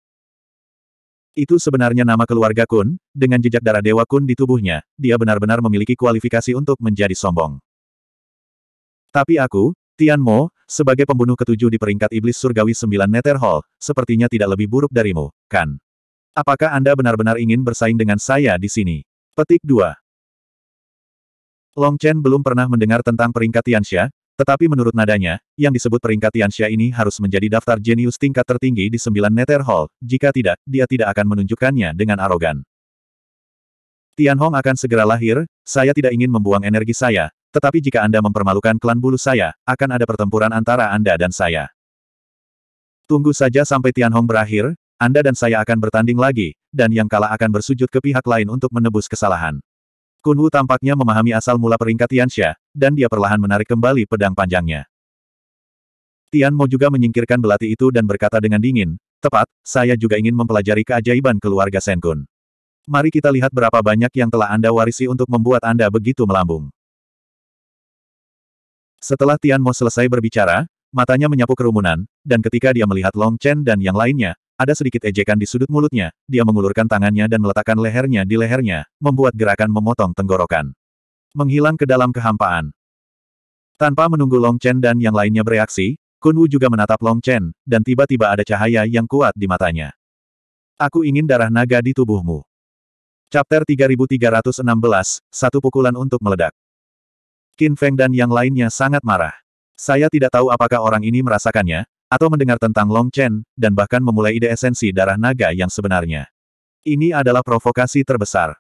Itu sebenarnya nama keluarga Kun, dengan jejak darah Dewa Kun di tubuhnya, dia benar-benar memiliki kualifikasi untuk menjadi sombong. Tapi aku, Tian Mo, sebagai pembunuh ketujuh di peringkat iblis surgawi sembilan Nether Hall, sepertinya tidak lebih buruk darimu, kan? Apakah Anda benar-benar ingin bersaing dengan saya di sini? Petik 2. Long Chen belum pernah mendengar tentang peringkat Tianxia, tetapi menurut nadanya, yang disebut peringkat Tianxia ini harus menjadi daftar jenius tingkat tertinggi di sembilan Nether Hall, jika tidak, dia tidak akan menunjukkannya dengan arogan. Tianhong akan segera lahir, saya tidak ingin membuang energi saya, tetapi jika Anda mempermalukan klan bulu saya, akan ada pertempuran antara Anda dan saya. Tunggu saja sampai Tianhong berakhir, Anda dan saya akan bertanding lagi, dan yang kalah akan bersujud ke pihak lain untuk menebus kesalahan. Kun Wu tampaknya memahami asal mula peringkat Tianxia, dan dia perlahan menarik kembali pedang panjangnya. Tian Mo juga menyingkirkan belati itu dan berkata dengan dingin, tepat, saya juga ingin mempelajari keajaiban keluarga Senkun. Mari kita lihat berapa banyak yang telah Anda warisi untuk membuat Anda begitu melambung. Setelah Tian Mo selesai berbicara, matanya menyapu kerumunan, dan ketika dia melihat Long Chen dan yang lainnya, ada sedikit ejekan di sudut mulutnya, dia mengulurkan tangannya dan meletakkan lehernya di lehernya, membuat gerakan memotong tenggorokan. Menghilang ke dalam kehampaan. Tanpa menunggu Long Chen dan yang lainnya bereaksi, Kun Wu juga menatap Long Chen, dan tiba-tiba ada cahaya yang kuat di matanya. Aku ingin darah naga di tubuhmu. Chapter 3316, satu pukulan untuk meledak. Qin Feng dan yang lainnya sangat marah. Saya tidak tahu apakah orang ini merasakannya, atau mendengar tentang Long Chen, dan bahkan memulai ide esensi darah naga yang sebenarnya. Ini adalah provokasi terbesar.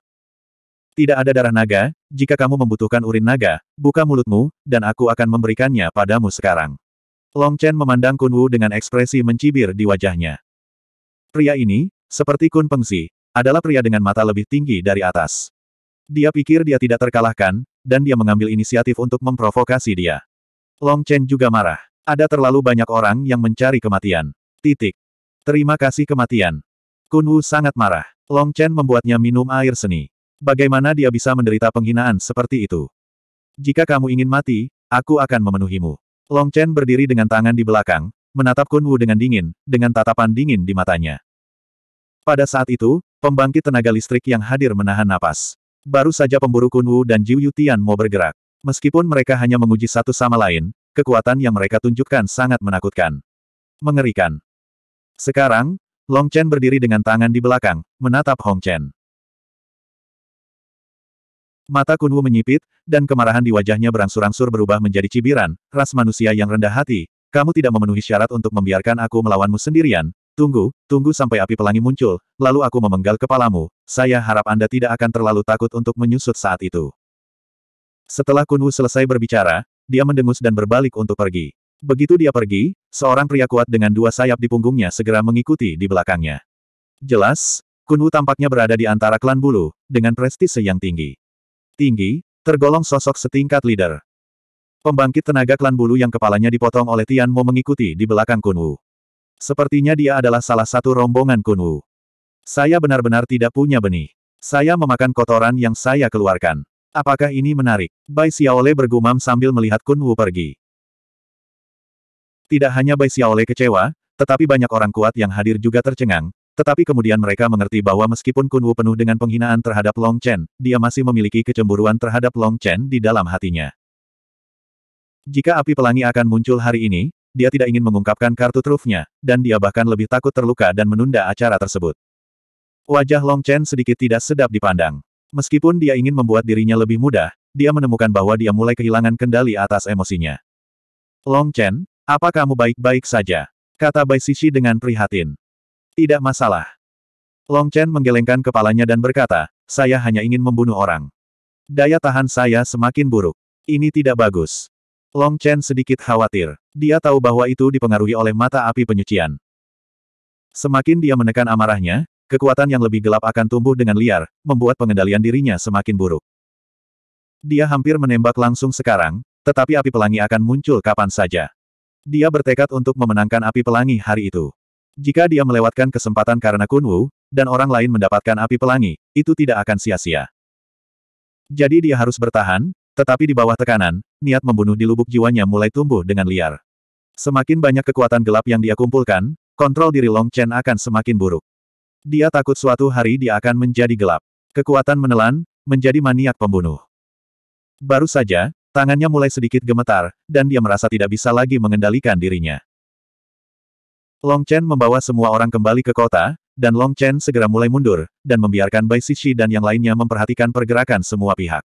Tidak ada darah naga, jika kamu membutuhkan urin naga, buka mulutmu, dan aku akan memberikannya padamu sekarang. Long Chen memandang Kun Wu dengan ekspresi mencibir di wajahnya. Pria ini, seperti Kun Pengzi, adalah pria dengan mata lebih tinggi dari atas. Dia pikir dia tidak terkalahkan, dan dia mengambil inisiatif untuk memprovokasi dia. Long Chen juga marah. Ada terlalu banyak orang yang mencari kematian. Titik. Terima kasih kematian. Kun Wu sangat marah. Long Chen membuatnya minum air seni. Bagaimana dia bisa menderita penghinaan seperti itu? Jika kamu ingin mati, aku akan memenuhimu. Long Chen berdiri dengan tangan di belakang, menatap Kun Wu dengan dingin, dengan tatapan dingin di matanya. Pada saat itu, pembangkit tenaga listrik yang hadir menahan napas. Baru saja pemburu Kun Wu dan Jiu Yutian mau bergerak. Meskipun mereka hanya menguji satu sama lain, kekuatan yang mereka tunjukkan sangat menakutkan. Mengerikan. Sekarang, Long Chen berdiri dengan tangan di belakang, menatap Hong Chen. Mata Kunwu menyipit, dan kemarahan di wajahnya berangsur-angsur berubah menjadi cibiran, ras manusia yang rendah hati, kamu tidak memenuhi syarat untuk membiarkan aku melawanmu sendirian, tunggu, tunggu sampai api pelangi muncul, lalu aku memenggal kepalamu, saya harap Anda tidak akan terlalu takut untuk menyusut saat itu. Setelah Kunwu selesai berbicara, dia mendengus dan berbalik untuk pergi. Begitu dia pergi, seorang pria kuat dengan dua sayap di punggungnya segera mengikuti di belakangnya. Jelas, Kunwu tampaknya berada di antara klan bulu, dengan prestise yang tinggi. Tinggi, tergolong sosok setingkat leader. Pembangkit tenaga klan bulu yang kepalanya dipotong oleh Tian Mo mengikuti di belakang Kunwu. Sepertinya dia adalah salah satu rombongan Kunwu. Saya benar-benar tidak punya benih. Saya memakan kotoran yang saya keluarkan. Apakah ini menarik? Bai Xiaole bergumam sambil melihat Kun Wu pergi. Tidak hanya Bai Xiaole kecewa, tetapi banyak orang kuat yang hadir juga tercengang, tetapi kemudian mereka mengerti bahwa meskipun Kun Wu penuh dengan penghinaan terhadap Long Chen, dia masih memiliki kecemburuan terhadap Long Chen di dalam hatinya. Jika api pelangi akan muncul hari ini, dia tidak ingin mengungkapkan kartu trufnya, dan dia bahkan lebih takut terluka dan menunda acara tersebut. Wajah Long Chen sedikit tidak sedap dipandang. Meskipun dia ingin membuat dirinya lebih mudah, dia menemukan bahwa dia mulai kehilangan kendali atas emosinya. Long Chen, apa kamu baik-baik saja? Kata Bai Sisi dengan prihatin. Tidak masalah. Long Chen menggelengkan kepalanya dan berkata, saya hanya ingin membunuh orang. Daya tahan saya semakin buruk. Ini tidak bagus. Long Chen sedikit khawatir. Dia tahu bahwa itu dipengaruhi oleh mata api penyucian. Semakin dia menekan amarahnya, Kekuatan yang lebih gelap akan tumbuh dengan liar, membuat pengendalian dirinya semakin buruk. Dia hampir menembak langsung sekarang, tetapi api pelangi akan muncul kapan saja. Dia bertekad untuk memenangkan api pelangi hari itu. Jika dia melewatkan kesempatan karena Kunwu, dan orang lain mendapatkan api pelangi, itu tidak akan sia-sia. Jadi dia harus bertahan, tetapi di bawah tekanan, niat membunuh di lubuk jiwanya mulai tumbuh dengan liar. Semakin banyak kekuatan gelap yang dia kumpulkan, kontrol diri Long Chen akan semakin buruk. Dia takut suatu hari dia akan menjadi gelap. Kekuatan menelan, menjadi maniak pembunuh. Baru saja, tangannya mulai sedikit gemetar, dan dia merasa tidak bisa lagi mengendalikan dirinya. Long Chen membawa semua orang kembali ke kota, dan Long Chen segera mulai mundur, dan membiarkan Bai Sishi dan yang lainnya memperhatikan pergerakan semua pihak.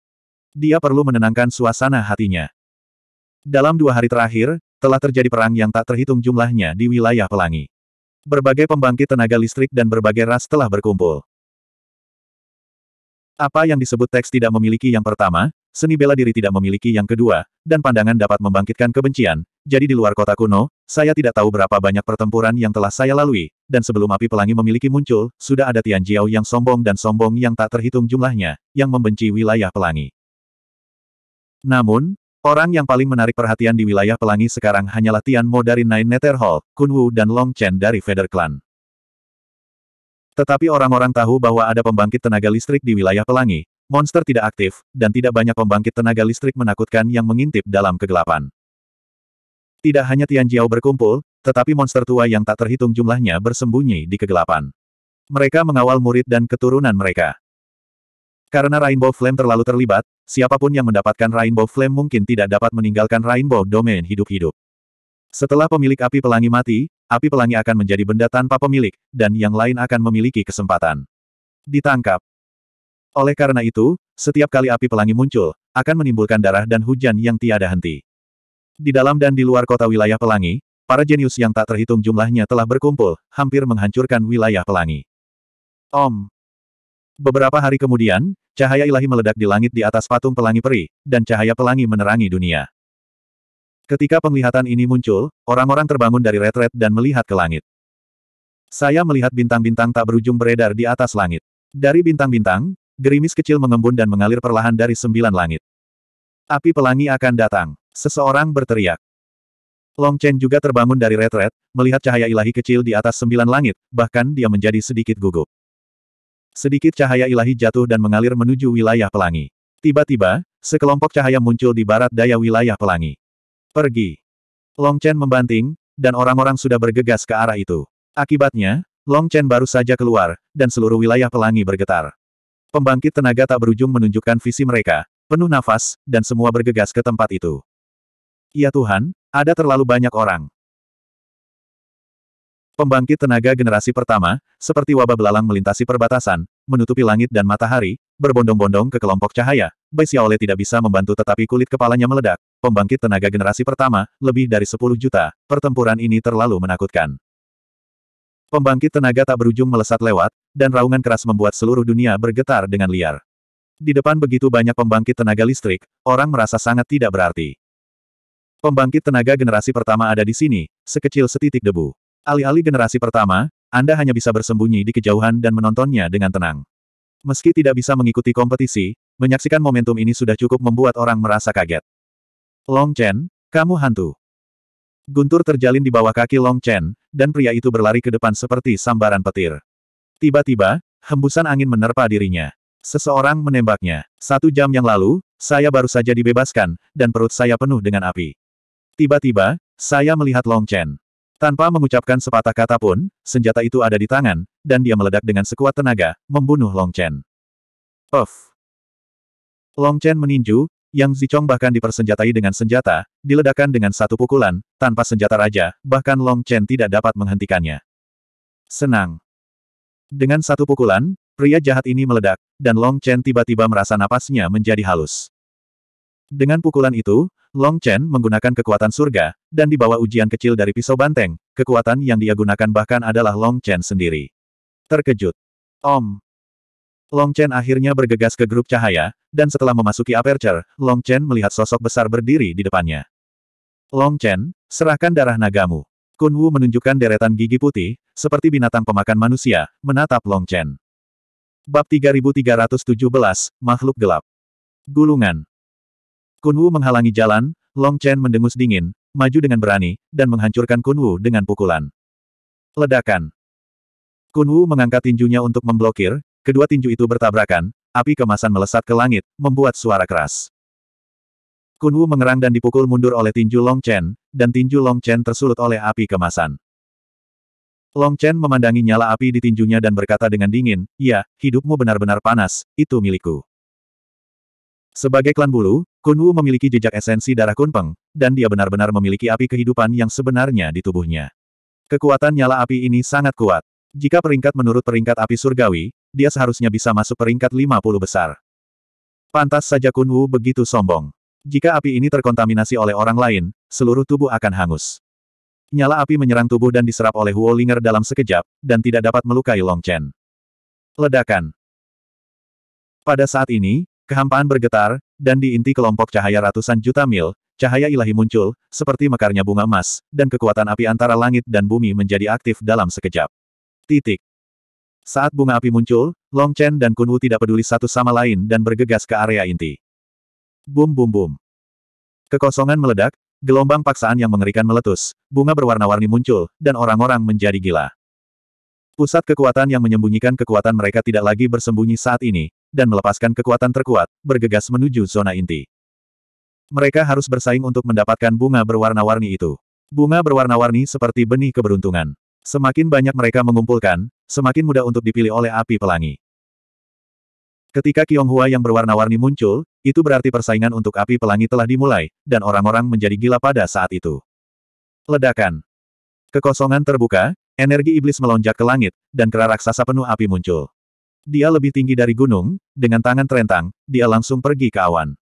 Dia perlu menenangkan suasana hatinya. Dalam dua hari terakhir, telah terjadi perang yang tak terhitung jumlahnya di wilayah pelangi. Berbagai pembangkit tenaga listrik dan berbagai ras telah berkumpul. Apa yang disebut teks tidak memiliki yang pertama, seni bela diri tidak memiliki yang kedua, dan pandangan dapat membangkitkan kebencian. Jadi di luar kota kuno, saya tidak tahu berapa banyak pertempuran yang telah saya lalui, dan sebelum api pelangi memiliki muncul, sudah ada Tian Jiao yang sombong dan sombong yang tak terhitung jumlahnya, yang membenci wilayah pelangi. Namun, Orang yang paling menarik perhatian di wilayah pelangi sekarang hanyalah Tian Mo dari Nine Nether Hall, Kun Wu dan Long Chen dari Feather Clan. Tetapi orang-orang tahu bahwa ada pembangkit tenaga listrik di wilayah pelangi, monster tidak aktif, dan tidak banyak pembangkit tenaga listrik menakutkan yang mengintip dalam kegelapan. Tidak hanya Tian Jiao berkumpul, tetapi monster tua yang tak terhitung jumlahnya bersembunyi di kegelapan. Mereka mengawal murid dan keturunan mereka. Karena Rainbow Flame terlalu terlibat, siapapun yang mendapatkan Rainbow Flame mungkin tidak dapat meninggalkan Rainbow Domain hidup-hidup. Setelah pemilik api pelangi mati, api pelangi akan menjadi benda tanpa pemilik, dan yang lain akan memiliki kesempatan. Ditangkap. Oleh karena itu, setiap kali api pelangi muncul, akan menimbulkan darah dan hujan yang tiada henti. Di dalam dan di luar kota wilayah pelangi, para jenius yang tak terhitung jumlahnya telah berkumpul, hampir menghancurkan wilayah pelangi. Om. Beberapa hari kemudian, cahaya ilahi meledak di langit di atas patung pelangi peri, dan cahaya pelangi menerangi dunia. Ketika penglihatan ini muncul, orang-orang terbangun dari retret dan melihat ke langit. Saya melihat bintang-bintang tak berujung beredar di atas langit. Dari bintang-bintang, gerimis kecil mengembun dan mengalir perlahan dari sembilan langit. Api pelangi akan datang. Seseorang berteriak. Long Chen juga terbangun dari retret, melihat cahaya ilahi kecil di atas sembilan langit, bahkan dia menjadi sedikit gugup. Sedikit cahaya ilahi jatuh dan mengalir menuju wilayah pelangi. Tiba-tiba, sekelompok cahaya muncul di barat daya wilayah pelangi. Pergi. Long Chen membanting, dan orang-orang sudah bergegas ke arah itu. Akibatnya, Long Chen baru saja keluar, dan seluruh wilayah pelangi bergetar. Pembangkit tenaga tak berujung menunjukkan visi mereka, penuh nafas, dan semua bergegas ke tempat itu. Ya Tuhan, ada terlalu banyak orang. Pembangkit tenaga generasi pertama, seperti wabah belalang melintasi perbatasan, menutupi langit dan matahari, berbondong-bondong ke kelompok cahaya. Bai Xiaole tidak bisa membantu tetapi kulit kepalanya meledak. Pembangkit tenaga generasi pertama, lebih dari 10 juta, pertempuran ini terlalu menakutkan. Pembangkit tenaga tak berujung melesat lewat, dan raungan keras membuat seluruh dunia bergetar dengan liar. Di depan begitu banyak pembangkit tenaga listrik, orang merasa sangat tidak berarti. Pembangkit tenaga generasi pertama ada di sini, sekecil setitik debu. Alih-alih generasi pertama, Anda hanya bisa bersembunyi di kejauhan dan menontonnya dengan tenang. Meski tidak bisa mengikuti kompetisi, menyaksikan momentum ini sudah cukup membuat orang merasa kaget. Long Chen, kamu hantu. Guntur terjalin di bawah kaki Long Chen, dan pria itu berlari ke depan seperti sambaran petir. Tiba-tiba, hembusan angin menerpa dirinya. Seseorang menembaknya. Satu jam yang lalu, saya baru saja dibebaskan, dan perut saya penuh dengan api. Tiba-tiba, saya melihat Long Chen. Tanpa mengucapkan sepatah kata pun, senjata itu ada di tangan, dan dia meledak dengan sekuat tenaga, membunuh Long Chen. Of. Long Chen meninju, Yang Zichong bahkan dipersenjatai dengan senjata, diledakkan dengan satu pukulan, tanpa senjata raja, bahkan Long Chen tidak dapat menghentikannya. Senang! Dengan satu pukulan, pria jahat ini meledak, dan Long Chen tiba-tiba merasa napasnya menjadi halus. Dengan pukulan itu, Long Chen menggunakan kekuatan surga, dan di bawah ujian kecil dari pisau banteng, kekuatan yang dia gunakan bahkan adalah Long Chen sendiri. Terkejut. Om. Long Chen akhirnya bergegas ke grup cahaya, dan setelah memasuki aperture, Long Chen melihat sosok besar berdiri di depannya. Long Chen, serahkan darah nagamu. Kun Wu menunjukkan deretan gigi putih, seperti binatang pemakan manusia, menatap Long Chen. Bab 3317, Makhluk Gelap. Gulungan. Kun Wu menghalangi jalan, Long Chen mendengus dingin, maju dengan berani, dan menghancurkan Kun Wu dengan pukulan. Ledakan. Kun Wu mengangkat tinjunya untuk memblokir, kedua tinju itu bertabrakan, api kemasan melesat ke langit, membuat suara keras. Kun Wu mengerang dan dipukul mundur oleh tinju Long Chen, dan tinju Long Chen tersulut oleh api kemasan. Long Chen memandangi nyala api di tinjunya dan berkata dengan dingin, Ya, hidupmu benar-benar panas, itu milikku. Sebagai klan bulu, Kun Wu memiliki jejak esensi darah Kunpeng, dan dia benar-benar memiliki api kehidupan yang sebenarnya di tubuhnya. Kekuatan nyala api ini sangat kuat. Jika peringkat menurut peringkat api surgawi, dia seharusnya bisa masuk peringkat 50 besar. Pantas saja Kun Wu begitu sombong. Jika api ini terkontaminasi oleh orang lain, seluruh tubuh akan hangus. Nyala api menyerang tubuh dan diserap oleh Huo Linger dalam sekejap, dan tidak dapat melukai Long Chen. Ledakan. Pada saat ini, Kehampaan bergetar, dan di inti kelompok cahaya ratusan juta mil, cahaya ilahi muncul, seperti mekarnya bunga emas, dan kekuatan api antara langit dan bumi menjadi aktif dalam sekejap. Titik. Saat bunga api muncul, Long Chen dan Kun Wu tidak peduli satu sama lain dan bergegas ke area inti. Bum bum bum. Kekosongan meledak, gelombang paksaan yang mengerikan meletus, bunga berwarna-warni muncul, dan orang-orang menjadi gila. Pusat kekuatan yang menyembunyikan kekuatan mereka tidak lagi bersembunyi saat ini, dan melepaskan kekuatan terkuat, bergegas menuju zona inti. Mereka harus bersaing untuk mendapatkan bunga berwarna-warni itu. Bunga berwarna-warni seperti benih keberuntungan. Semakin banyak mereka mengumpulkan, semakin mudah untuk dipilih oleh api pelangi. Ketika Hua yang berwarna-warni muncul, itu berarti persaingan untuk api pelangi telah dimulai, dan orang-orang menjadi gila pada saat itu. Ledakan. Kekosongan terbuka, energi iblis melonjak ke langit, dan kera raksasa penuh api muncul. Dia lebih tinggi dari gunung, dengan tangan terentang, dia langsung pergi ke awan.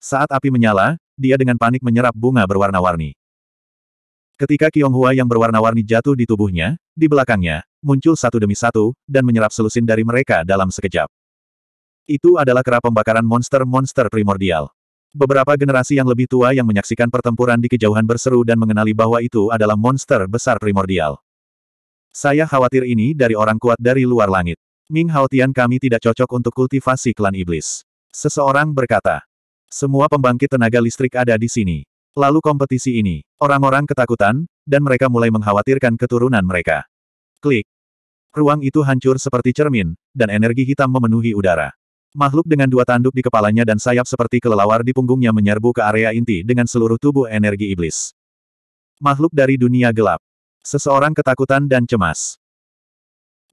Saat api menyala, dia dengan panik menyerap bunga berwarna-warni. Ketika Hua yang berwarna-warni jatuh di tubuhnya, di belakangnya, muncul satu demi satu, dan menyerap selusin dari mereka dalam sekejap. Itu adalah kerap pembakaran monster-monster primordial. Beberapa generasi yang lebih tua yang menyaksikan pertempuran di kejauhan berseru dan mengenali bahwa itu adalah monster besar primordial. Saya khawatir ini dari orang kuat dari luar langit. Ming Haotian kami tidak cocok untuk kultivasi klan iblis. Seseorang berkata. Semua pembangkit tenaga listrik ada di sini. Lalu kompetisi ini, orang-orang ketakutan, dan mereka mulai mengkhawatirkan keturunan mereka. Klik. Ruang itu hancur seperti cermin, dan energi hitam memenuhi udara. Makhluk dengan dua tanduk di kepalanya dan sayap seperti kelelawar di punggungnya menyerbu ke area inti dengan seluruh tubuh energi iblis. Makhluk dari dunia gelap. Seseorang ketakutan dan cemas.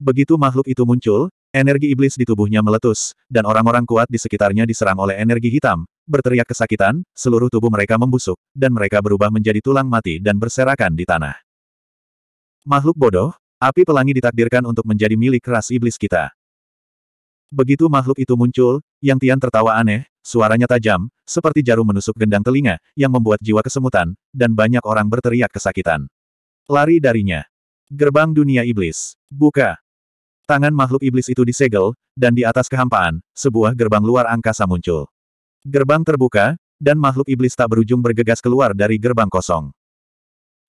Begitu makhluk itu muncul, energi iblis di tubuhnya meletus, dan orang-orang kuat di sekitarnya diserang oleh energi hitam, berteriak kesakitan, seluruh tubuh mereka membusuk, dan mereka berubah menjadi tulang mati dan berserakan di tanah. Makhluk bodoh, api pelangi ditakdirkan untuk menjadi milik ras iblis kita. Begitu makhluk itu muncul, Yang Tian tertawa aneh, suaranya tajam, seperti jarum menusuk gendang telinga, yang membuat jiwa kesemutan, dan banyak orang berteriak kesakitan. Lari darinya. Gerbang dunia iblis. Buka. Tangan makhluk iblis itu disegel, dan di atas kehampaan, sebuah gerbang luar angkasa muncul. Gerbang terbuka, dan makhluk iblis tak berujung bergegas keluar dari gerbang kosong.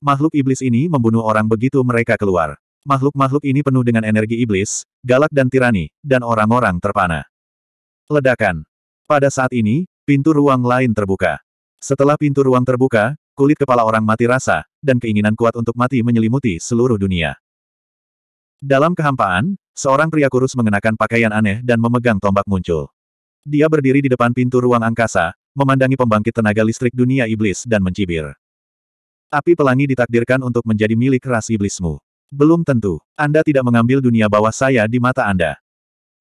Makhluk iblis ini membunuh orang begitu mereka keluar. Makhluk-makhluk ini penuh dengan energi iblis, galak dan tirani, dan orang-orang terpana. Ledakan. Pada saat ini, pintu ruang lain terbuka. Setelah pintu ruang terbuka, kulit kepala orang mati rasa, dan keinginan kuat untuk mati menyelimuti seluruh dunia. Dalam kehampaan, Seorang pria kurus mengenakan pakaian aneh dan memegang tombak muncul. Dia berdiri di depan pintu ruang angkasa, memandangi pembangkit tenaga listrik dunia iblis dan mencibir. Api pelangi ditakdirkan untuk menjadi milik ras iblismu. Belum tentu, Anda tidak mengambil dunia bawah saya di mata Anda.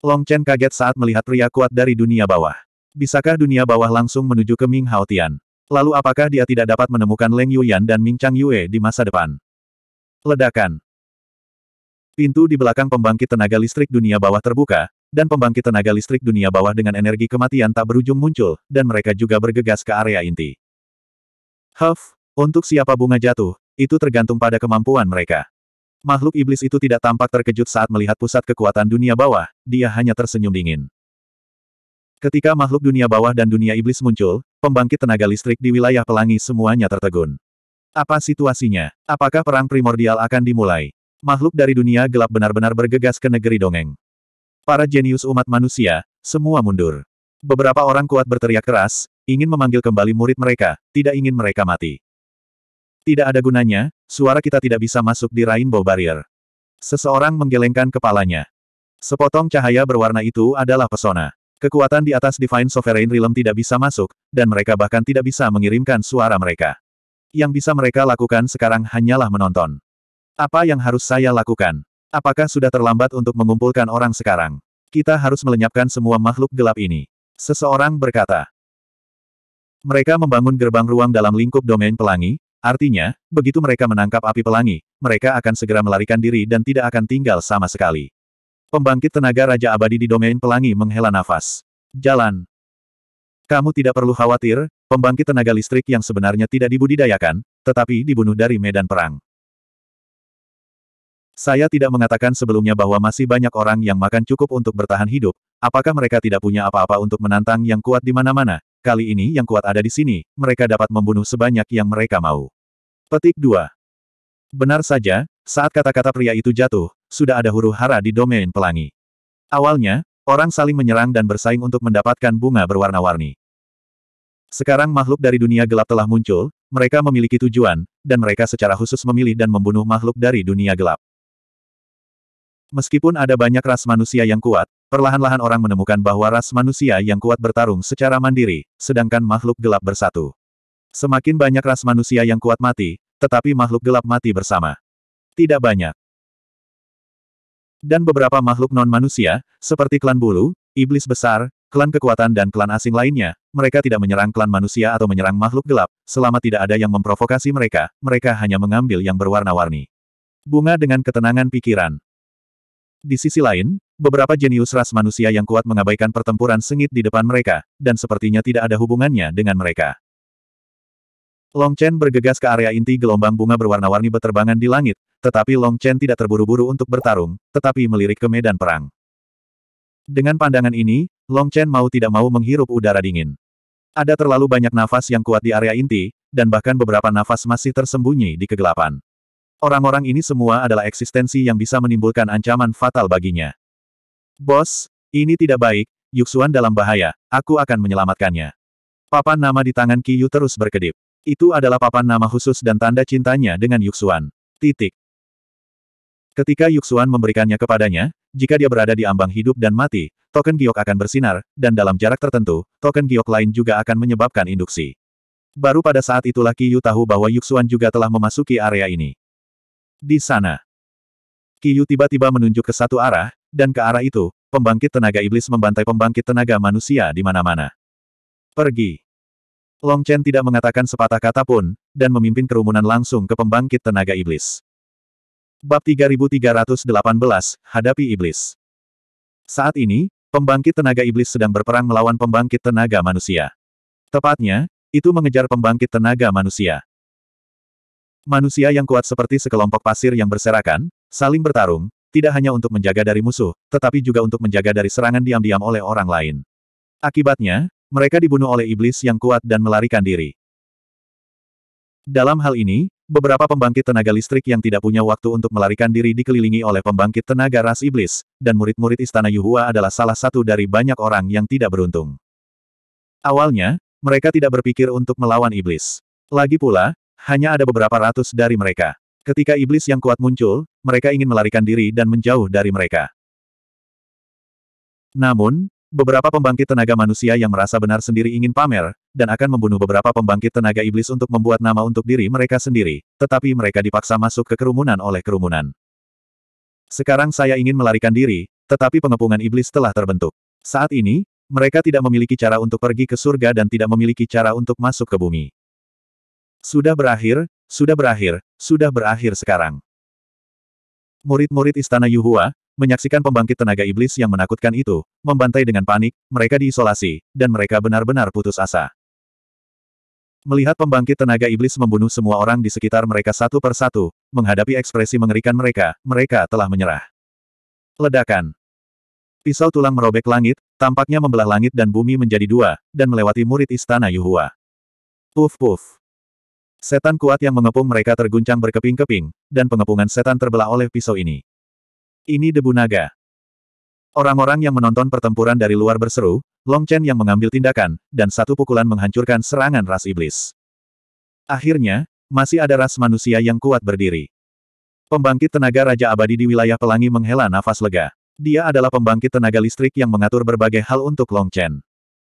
Long Chen kaget saat melihat pria kuat dari dunia bawah. Bisakah dunia bawah langsung menuju ke Ming Hao Tian? Lalu apakah dia tidak dapat menemukan Leng Yuyan dan Ming Chang Yue di masa depan? Ledakan. Pintu di belakang pembangkit tenaga listrik dunia bawah terbuka, dan pembangkit tenaga listrik dunia bawah dengan energi kematian tak berujung muncul, dan mereka juga bergegas ke area inti. Huff, untuk siapa bunga jatuh, itu tergantung pada kemampuan mereka. Makhluk iblis itu tidak tampak terkejut saat melihat pusat kekuatan dunia bawah, dia hanya tersenyum dingin. Ketika makhluk dunia bawah dan dunia iblis muncul, pembangkit tenaga listrik di wilayah pelangi semuanya tertegun. Apa situasinya? Apakah perang primordial akan dimulai? Makhluk dari dunia gelap benar-benar bergegas ke negeri dongeng. Para jenius umat manusia, semua mundur. Beberapa orang kuat berteriak keras, ingin memanggil kembali murid mereka, tidak ingin mereka mati. Tidak ada gunanya, suara kita tidak bisa masuk di Rainbow Barrier. Seseorang menggelengkan kepalanya. Sepotong cahaya berwarna itu adalah pesona. Kekuatan di atas Divine Sovereign Realm tidak bisa masuk, dan mereka bahkan tidak bisa mengirimkan suara mereka. Yang bisa mereka lakukan sekarang hanyalah menonton. Apa yang harus saya lakukan? Apakah sudah terlambat untuk mengumpulkan orang sekarang? Kita harus melenyapkan semua makhluk gelap ini. Seseorang berkata. Mereka membangun gerbang ruang dalam lingkup domain pelangi, artinya, begitu mereka menangkap api pelangi, mereka akan segera melarikan diri dan tidak akan tinggal sama sekali. Pembangkit tenaga Raja Abadi di domain pelangi menghela nafas. Jalan. Kamu tidak perlu khawatir, pembangkit tenaga listrik yang sebenarnya tidak dibudidayakan, tetapi dibunuh dari medan perang. Saya tidak mengatakan sebelumnya bahwa masih banyak orang yang makan cukup untuk bertahan hidup, apakah mereka tidak punya apa-apa untuk menantang yang kuat di mana-mana, kali ini yang kuat ada di sini, mereka dapat membunuh sebanyak yang mereka mau. Petik 2. Benar saja, saat kata-kata pria itu jatuh, sudah ada huru hara di domain pelangi. Awalnya, orang saling menyerang dan bersaing untuk mendapatkan bunga berwarna-warni. Sekarang makhluk dari dunia gelap telah muncul, mereka memiliki tujuan, dan mereka secara khusus memilih dan membunuh makhluk dari dunia gelap. Meskipun ada banyak ras manusia yang kuat, perlahan-lahan orang menemukan bahwa ras manusia yang kuat bertarung secara mandiri, sedangkan makhluk gelap bersatu. Semakin banyak ras manusia yang kuat mati, tetapi makhluk gelap mati bersama. Tidak banyak. Dan beberapa makhluk non-manusia, seperti klan bulu, iblis besar, klan kekuatan dan klan asing lainnya, mereka tidak menyerang klan manusia atau menyerang makhluk gelap, selama tidak ada yang memprovokasi mereka, mereka hanya mengambil yang berwarna-warni. Bunga dengan ketenangan pikiran. Di sisi lain, beberapa jenius ras manusia yang kuat mengabaikan pertempuran sengit di depan mereka, dan sepertinya tidak ada hubungannya dengan mereka. Long Chen bergegas ke area inti gelombang bunga berwarna-warni beterbangan di langit, tetapi Long Chen tidak terburu-buru untuk bertarung, tetapi melirik ke medan perang. Dengan pandangan ini, Long Chen mau tidak mau menghirup udara dingin. Ada terlalu banyak nafas yang kuat di area inti, dan bahkan beberapa nafas masih tersembunyi di kegelapan. Orang-orang ini semua adalah eksistensi yang bisa menimbulkan ancaman fatal baginya. Bos, ini tidak baik, Yuxuan dalam bahaya, aku akan menyelamatkannya. Papan nama di tangan Yu terus berkedip. Itu adalah papan nama khusus dan tanda cintanya dengan Yuxuan. Titik. Ketika Yuxuan memberikannya kepadanya, jika dia berada di ambang hidup dan mati, token giok akan bersinar, dan dalam jarak tertentu, token giok lain juga akan menyebabkan induksi. Baru pada saat itulah Yu tahu bahwa Yuxuan juga telah memasuki area ini di sana. Kiyu tiba-tiba menunjuk ke satu arah, dan ke arah itu, pembangkit tenaga iblis membantai pembangkit tenaga manusia di mana-mana. Pergi. Long Chen tidak mengatakan sepatah kata pun, dan memimpin kerumunan langsung ke pembangkit tenaga iblis. Bab 3318, Hadapi Iblis. Saat ini, pembangkit tenaga iblis sedang berperang melawan pembangkit tenaga manusia. Tepatnya, itu mengejar pembangkit tenaga manusia. Manusia yang kuat seperti sekelompok pasir yang berserakan, saling bertarung, tidak hanya untuk menjaga dari musuh, tetapi juga untuk menjaga dari serangan diam-diam oleh orang lain. Akibatnya, mereka dibunuh oleh iblis yang kuat dan melarikan diri. Dalam hal ini, beberapa pembangkit tenaga listrik yang tidak punya waktu untuk melarikan diri dikelilingi oleh pembangkit tenaga ras iblis, dan murid-murid istana Yuhua adalah salah satu dari banyak orang yang tidak beruntung. Awalnya, mereka tidak berpikir untuk melawan iblis. Lagi pula, hanya ada beberapa ratus dari mereka. Ketika iblis yang kuat muncul, mereka ingin melarikan diri dan menjauh dari mereka. Namun, beberapa pembangkit tenaga manusia yang merasa benar sendiri ingin pamer, dan akan membunuh beberapa pembangkit tenaga iblis untuk membuat nama untuk diri mereka sendiri, tetapi mereka dipaksa masuk ke kerumunan oleh kerumunan. Sekarang saya ingin melarikan diri, tetapi pengepungan iblis telah terbentuk. Saat ini, mereka tidak memiliki cara untuk pergi ke surga dan tidak memiliki cara untuk masuk ke bumi. Sudah berakhir, sudah berakhir, sudah berakhir sekarang. Murid-murid Istana Yuhua, menyaksikan pembangkit tenaga iblis yang menakutkan itu, membantai dengan panik, mereka diisolasi, dan mereka benar-benar putus asa. Melihat pembangkit tenaga iblis membunuh semua orang di sekitar mereka satu per satu, menghadapi ekspresi mengerikan mereka, mereka telah menyerah. Ledakan. Pisau tulang merobek langit, tampaknya membelah langit dan bumi menjadi dua, dan melewati murid istana Yuhua. Puf puf. Setan kuat yang mengepung mereka terguncang berkeping-keping, dan pengepungan setan terbelah oleh pisau ini. Ini debu naga. Orang-orang yang menonton pertempuran dari luar berseru, Long Chen yang mengambil tindakan, dan satu pukulan menghancurkan serangan ras iblis. Akhirnya, masih ada ras manusia yang kuat berdiri. Pembangkit tenaga Raja Abadi di wilayah pelangi menghela nafas lega. Dia adalah pembangkit tenaga listrik yang mengatur berbagai hal untuk Long Chen.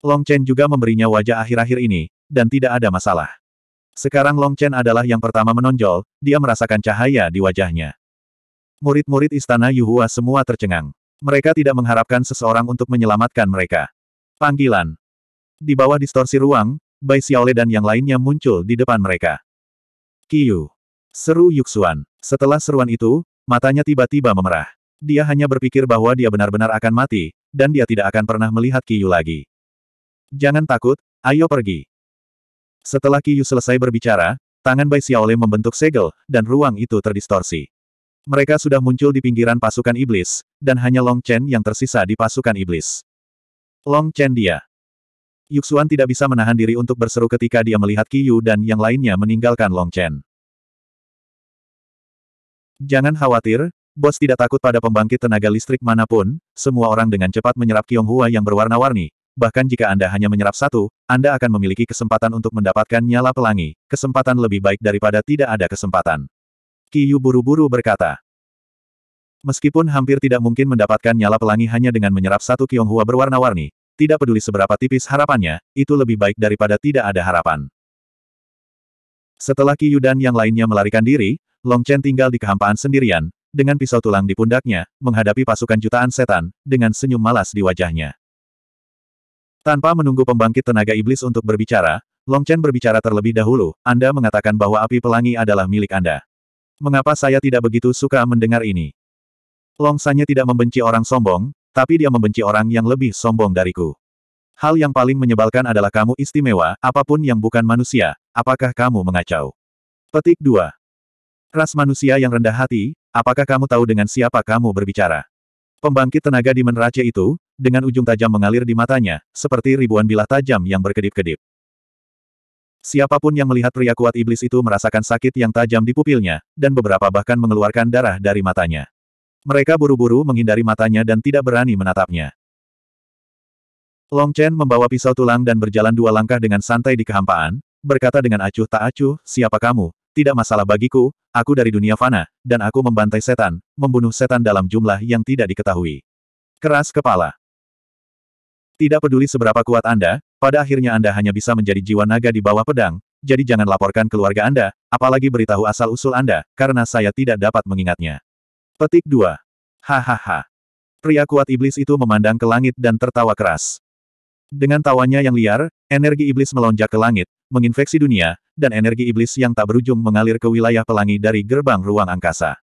Long Chen juga memberinya wajah akhir-akhir ini, dan tidak ada masalah. Sekarang Long Chen adalah yang pertama menonjol, dia merasakan cahaya di wajahnya. Murid-murid istana Yuhua semua tercengang. Mereka tidak mengharapkan seseorang untuk menyelamatkan mereka. Panggilan. Di bawah distorsi ruang, Bai Xiaole dan yang lainnya muncul di depan mereka. Kiyu. Seru Yuxuan. Setelah seruan itu, matanya tiba-tiba memerah. Dia hanya berpikir bahwa dia benar-benar akan mati, dan dia tidak akan pernah melihat Kiyu lagi. Jangan takut, ayo pergi. Setelah Qiyu selesai berbicara, tangan Bai Xiaole membentuk segel, dan ruang itu terdistorsi. Mereka sudah muncul di pinggiran pasukan iblis, dan hanya Long Chen yang tersisa di pasukan iblis. Long Chen dia. Yuxuan tidak bisa menahan diri untuk berseru ketika dia melihat Qiyu dan yang lainnya meninggalkan Long Chen. Jangan khawatir, bos tidak takut pada pembangkit tenaga listrik manapun, semua orang dengan cepat menyerap Qionghua Hua yang berwarna-warni, bahkan jika Anda hanya menyerap satu, Anda akan memiliki kesempatan untuk mendapatkan nyala pelangi, kesempatan lebih baik daripada tidak ada kesempatan. Kiyu buru-buru berkata. Meskipun hampir tidak mungkin mendapatkan nyala pelangi hanya dengan menyerap satu hua berwarna-warni, tidak peduli seberapa tipis harapannya, itu lebih baik daripada tidak ada harapan. Setelah Kiyu dan yang lainnya melarikan diri, Long Chen tinggal di kehampaan sendirian, dengan pisau tulang di pundaknya, menghadapi pasukan jutaan setan, dengan senyum malas di wajahnya. Tanpa menunggu pembangkit tenaga iblis untuk berbicara, Long Chen berbicara terlebih dahulu, Anda mengatakan bahwa api pelangi adalah milik Anda. Mengapa saya tidak begitu suka mendengar ini? Long Sanya tidak membenci orang sombong, tapi dia membenci orang yang lebih sombong dariku. Hal yang paling menyebalkan adalah kamu istimewa, apapun yang bukan manusia, apakah kamu mengacau? Petik 2. Ras manusia yang rendah hati, apakah kamu tahu dengan siapa kamu berbicara? Pembangkit tenaga di menerace itu, dengan ujung tajam mengalir di matanya, seperti ribuan bilah tajam yang berkedip-kedip. Siapapun yang melihat pria kuat iblis itu merasakan sakit yang tajam di pupilnya, dan beberapa bahkan mengeluarkan darah dari matanya. Mereka buru-buru menghindari matanya dan tidak berani menatapnya. Long Chen membawa pisau tulang dan berjalan dua langkah dengan santai di kehampaan, berkata dengan acuh tak acuh, siapa kamu, tidak masalah bagiku, aku dari dunia fana, dan aku membantai setan, membunuh setan dalam jumlah yang tidak diketahui. Keras kepala. Tidak peduli seberapa kuat Anda, pada akhirnya Anda hanya bisa menjadi jiwa naga di bawah pedang, jadi jangan laporkan keluarga Anda, apalagi beritahu asal-usul Anda, karena saya tidak dapat mengingatnya. Petik 2. Hahaha. Pria kuat iblis itu memandang ke langit dan tertawa keras. Dengan tawanya yang liar, energi iblis melonjak ke langit, menginfeksi dunia, dan energi iblis yang tak berujung mengalir ke wilayah pelangi dari gerbang ruang angkasa.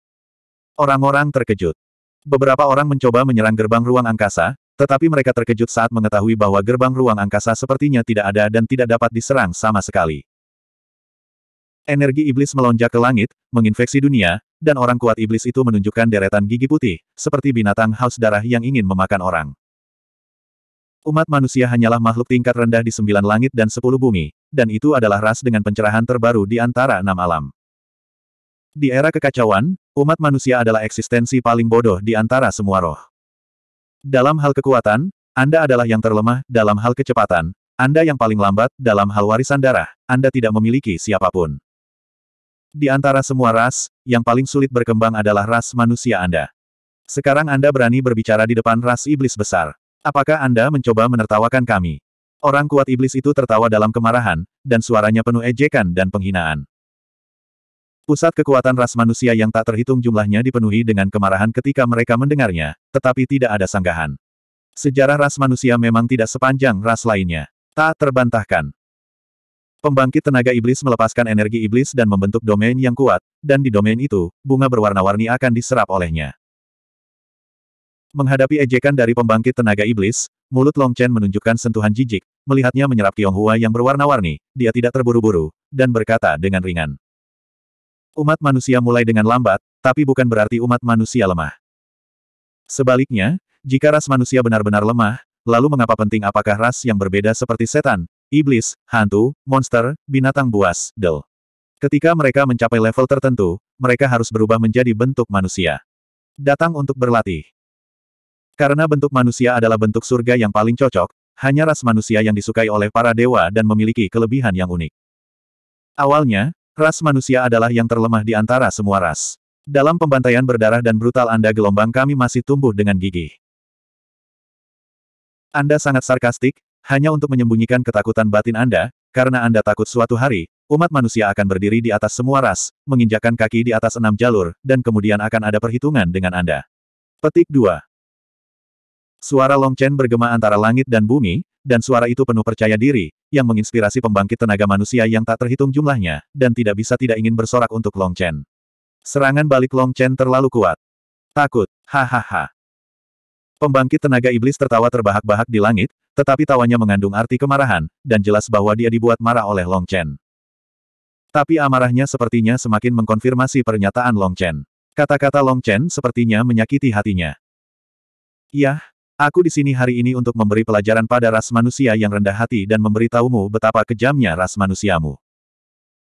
Orang-orang terkejut. Beberapa orang mencoba menyerang gerbang ruang angkasa, tetapi mereka terkejut saat mengetahui bahwa gerbang ruang angkasa sepertinya tidak ada dan tidak dapat diserang sama sekali. Energi iblis melonjak ke langit, menginfeksi dunia, dan orang kuat iblis itu menunjukkan deretan gigi putih, seperti binatang haus darah yang ingin memakan orang. Umat manusia hanyalah makhluk tingkat rendah di sembilan langit dan sepuluh bumi, dan itu adalah ras dengan pencerahan terbaru di antara enam alam. Di era kekacauan, umat manusia adalah eksistensi paling bodoh di antara semua roh. Dalam hal kekuatan, Anda adalah yang terlemah, dalam hal kecepatan, Anda yang paling lambat, dalam hal warisan darah, Anda tidak memiliki siapapun. Di antara semua ras, yang paling sulit berkembang adalah ras manusia Anda. Sekarang Anda berani berbicara di depan ras iblis besar. Apakah Anda mencoba menertawakan kami? Orang kuat iblis itu tertawa dalam kemarahan, dan suaranya penuh ejekan dan penghinaan. Pusat kekuatan ras manusia yang tak terhitung jumlahnya dipenuhi dengan kemarahan ketika mereka mendengarnya, tetapi tidak ada sanggahan. Sejarah ras manusia memang tidak sepanjang ras lainnya. Tak terbantahkan. Pembangkit tenaga iblis melepaskan energi iblis dan membentuk domain yang kuat, dan di domain itu, bunga berwarna-warni akan diserap olehnya. Menghadapi ejekan dari pembangkit tenaga iblis, mulut Long Chen menunjukkan sentuhan jijik, melihatnya menyerap Hua yang berwarna-warni, dia tidak terburu-buru, dan berkata dengan ringan. Umat manusia mulai dengan lambat, tapi bukan berarti umat manusia lemah. Sebaliknya, jika ras manusia benar-benar lemah, lalu mengapa penting apakah ras yang berbeda seperti setan, iblis, hantu, monster, binatang buas, del. Ketika mereka mencapai level tertentu, mereka harus berubah menjadi bentuk manusia. Datang untuk berlatih. Karena bentuk manusia adalah bentuk surga yang paling cocok, hanya ras manusia yang disukai oleh para dewa dan memiliki kelebihan yang unik. Awalnya, ras manusia adalah yang terlemah di antara semua ras. Dalam pembantaian berdarah dan brutal Anda gelombang kami masih tumbuh dengan gigih. Anda sangat sarkastik, hanya untuk menyembunyikan ketakutan batin Anda, karena Anda takut suatu hari, umat manusia akan berdiri di atas semua ras, menginjakan kaki di atas enam jalur, dan kemudian akan ada perhitungan dengan Anda. Petik 2. Suara Long Chen bergema antara langit dan bumi, dan suara itu penuh percaya diri, yang menginspirasi pembangkit tenaga manusia yang tak terhitung jumlahnya, dan tidak bisa tidak ingin bersorak untuk Long Chen. Serangan balik Long Chen terlalu kuat. Takut, hahaha. Pembangkit tenaga iblis tertawa terbahak-bahak di langit, tetapi tawanya mengandung arti kemarahan, dan jelas bahwa dia dibuat marah oleh Long Chen. Tapi amarahnya sepertinya semakin mengkonfirmasi pernyataan Long Chen. Kata-kata Long Chen sepertinya menyakiti hatinya. Yah, Aku di sini hari ini untuk memberi pelajaran pada ras manusia yang rendah hati dan memberitahumu betapa kejamnya ras manusiamu.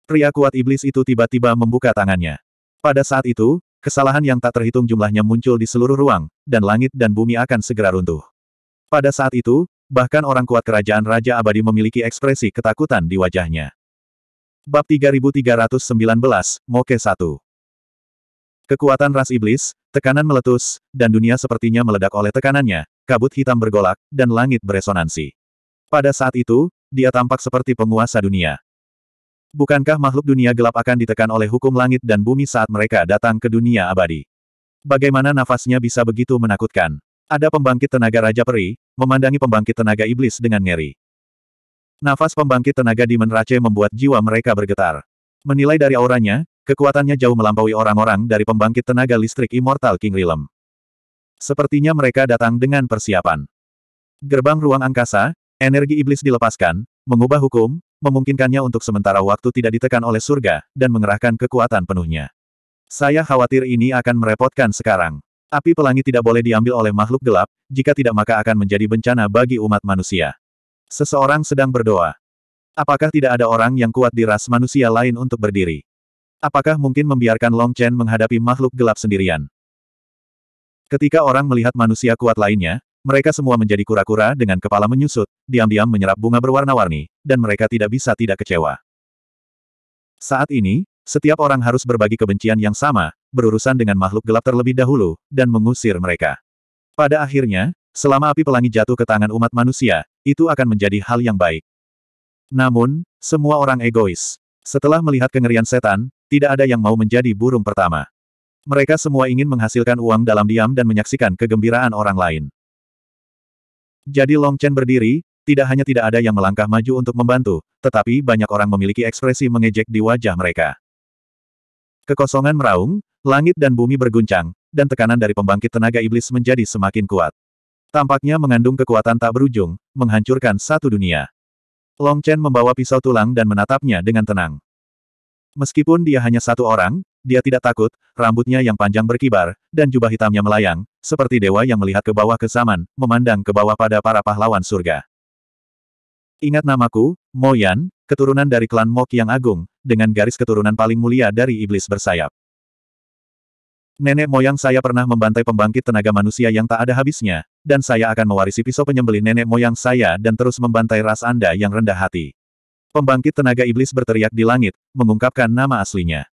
Pria kuat iblis itu tiba-tiba membuka tangannya. Pada saat itu, kesalahan yang tak terhitung jumlahnya muncul di seluruh ruang, dan langit dan bumi akan segera runtuh. Pada saat itu, bahkan orang kuat kerajaan Raja Abadi memiliki ekspresi ketakutan di wajahnya. Bab 3319, Moke 1 Kekuatan ras iblis, tekanan meletus, dan dunia sepertinya meledak oleh tekanannya, kabut hitam bergolak, dan langit beresonansi. Pada saat itu, dia tampak seperti penguasa dunia. Bukankah makhluk dunia gelap akan ditekan oleh hukum langit dan bumi saat mereka datang ke dunia abadi? Bagaimana nafasnya bisa begitu menakutkan? Ada pembangkit tenaga Raja Peri, memandangi pembangkit tenaga iblis dengan ngeri. Nafas pembangkit tenaga di Race membuat jiwa mereka bergetar. Menilai dari auranya, Kekuatannya jauh melampaui orang-orang dari pembangkit tenaga listrik Immortal King Realm. Sepertinya mereka datang dengan persiapan. Gerbang ruang angkasa, energi iblis dilepaskan, mengubah hukum, memungkinkannya untuk sementara waktu tidak ditekan oleh surga, dan mengerahkan kekuatan penuhnya. Saya khawatir ini akan merepotkan sekarang. Api pelangi tidak boleh diambil oleh makhluk gelap, jika tidak maka akan menjadi bencana bagi umat manusia. Seseorang sedang berdoa. Apakah tidak ada orang yang kuat di ras manusia lain untuk berdiri? Apakah mungkin membiarkan Long Chen menghadapi makhluk gelap sendirian? Ketika orang melihat manusia kuat lainnya, mereka semua menjadi kura-kura dengan kepala menyusut, diam-diam menyerap bunga berwarna-warni, dan mereka tidak bisa tidak kecewa. Saat ini, setiap orang harus berbagi kebencian yang sama, berurusan dengan makhluk gelap terlebih dahulu, dan mengusir mereka. Pada akhirnya, selama api pelangi jatuh ke tangan umat manusia, itu akan menjadi hal yang baik. Namun, semua orang egois. Setelah melihat kengerian setan, tidak ada yang mau menjadi burung pertama. Mereka semua ingin menghasilkan uang dalam diam dan menyaksikan kegembiraan orang lain. Jadi Long Chen berdiri, tidak hanya tidak ada yang melangkah maju untuk membantu, tetapi banyak orang memiliki ekspresi mengejek di wajah mereka. Kekosongan meraung, langit dan bumi berguncang, dan tekanan dari pembangkit tenaga iblis menjadi semakin kuat. Tampaknya mengandung kekuatan tak berujung, menghancurkan satu dunia. Long Chen membawa pisau tulang dan menatapnya dengan tenang. Meskipun dia hanya satu orang, dia tidak takut, rambutnya yang panjang berkibar, dan jubah hitamnya melayang, seperti dewa yang melihat ke bawah ke zaman, memandang ke bawah pada para pahlawan surga. Ingat namaku, Mo Yan, keturunan dari klan Mok yang agung, dengan garis keturunan paling mulia dari iblis bersayap. Nenek moyang saya pernah membantai pembangkit tenaga manusia yang tak ada habisnya, dan saya akan mewarisi pisau penyembelih nenek moyang saya dan terus membantai ras Anda yang rendah hati. Pembangkit tenaga iblis berteriak di langit, mengungkapkan nama aslinya.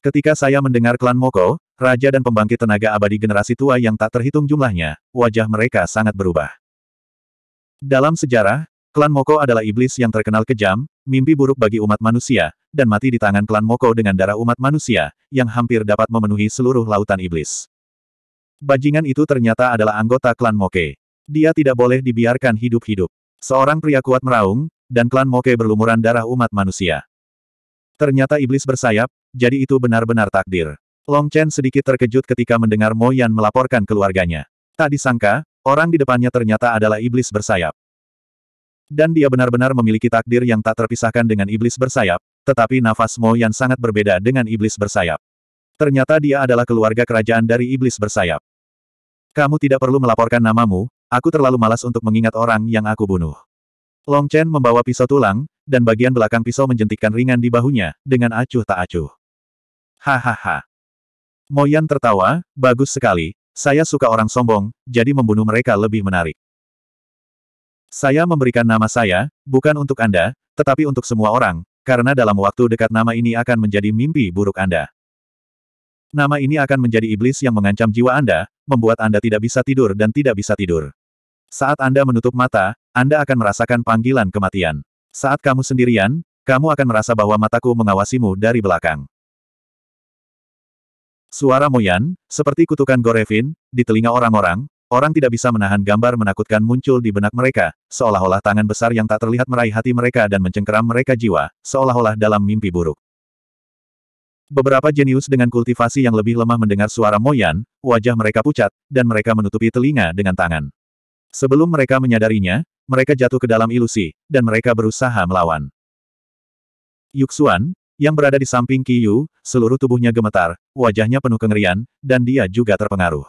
Ketika saya mendengar klan Moko, raja dan pembangkit tenaga abadi generasi tua yang tak terhitung jumlahnya, wajah mereka sangat berubah. Dalam sejarah, klan Moko adalah iblis yang terkenal kejam, mimpi buruk bagi umat manusia, dan mati di tangan klan Moko dengan darah umat manusia, yang hampir dapat memenuhi seluruh lautan iblis. Bajingan itu ternyata adalah anggota klan Moke. Dia tidak boleh dibiarkan hidup-hidup. Seorang pria kuat meraung, dan klan Moke berlumuran darah umat manusia. Ternyata iblis bersayap, jadi itu benar-benar takdir. Long Chen sedikit terkejut ketika mendengar Mo Yan melaporkan keluarganya. Tak disangka, orang di depannya ternyata adalah iblis bersayap. Dan dia benar-benar memiliki takdir yang tak terpisahkan dengan iblis bersayap, tetapi nafas Mo Yan sangat berbeda dengan iblis bersayap. Ternyata dia adalah keluarga kerajaan dari iblis bersayap. Kamu tidak perlu melaporkan namamu, aku terlalu malas untuk mengingat orang yang aku bunuh. Long Chen membawa pisau tulang, dan bagian belakang pisau menjentikkan ringan di bahunya, dengan acuh tak acuh. Hahaha. Moyan tertawa, bagus sekali, saya suka orang sombong, jadi membunuh mereka lebih menarik. Saya memberikan nama saya, bukan untuk Anda, tetapi untuk semua orang, karena dalam waktu dekat nama ini akan menjadi mimpi buruk Anda. Nama ini akan menjadi iblis yang mengancam jiwa Anda, membuat Anda tidak bisa tidur dan tidak bisa tidur. Saat Anda menutup mata, Anda akan merasakan panggilan kematian. Saat kamu sendirian, kamu akan merasa bahwa mataku mengawasimu dari belakang. Suara Moyan, seperti kutukan Gorevin, di telinga orang-orang, orang tidak bisa menahan gambar menakutkan muncul di benak mereka, seolah-olah tangan besar yang tak terlihat meraih hati mereka dan mencengkeram mereka jiwa, seolah-olah dalam mimpi buruk. Beberapa jenius dengan kultivasi yang lebih lemah mendengar suara Moyan, wajah mereka pucat, dan mereka menutupi telinga dengan tangan. Sebelum mereka menyadarinya, mereka jatuh ke dalam ilusi, dan mereka berusaha melawan. Yuxuan, yang berada di samping Qiyu, seluruh tubuhnya gemetar, wajahnya penuh kengerian, dan dia juga terpengaruh.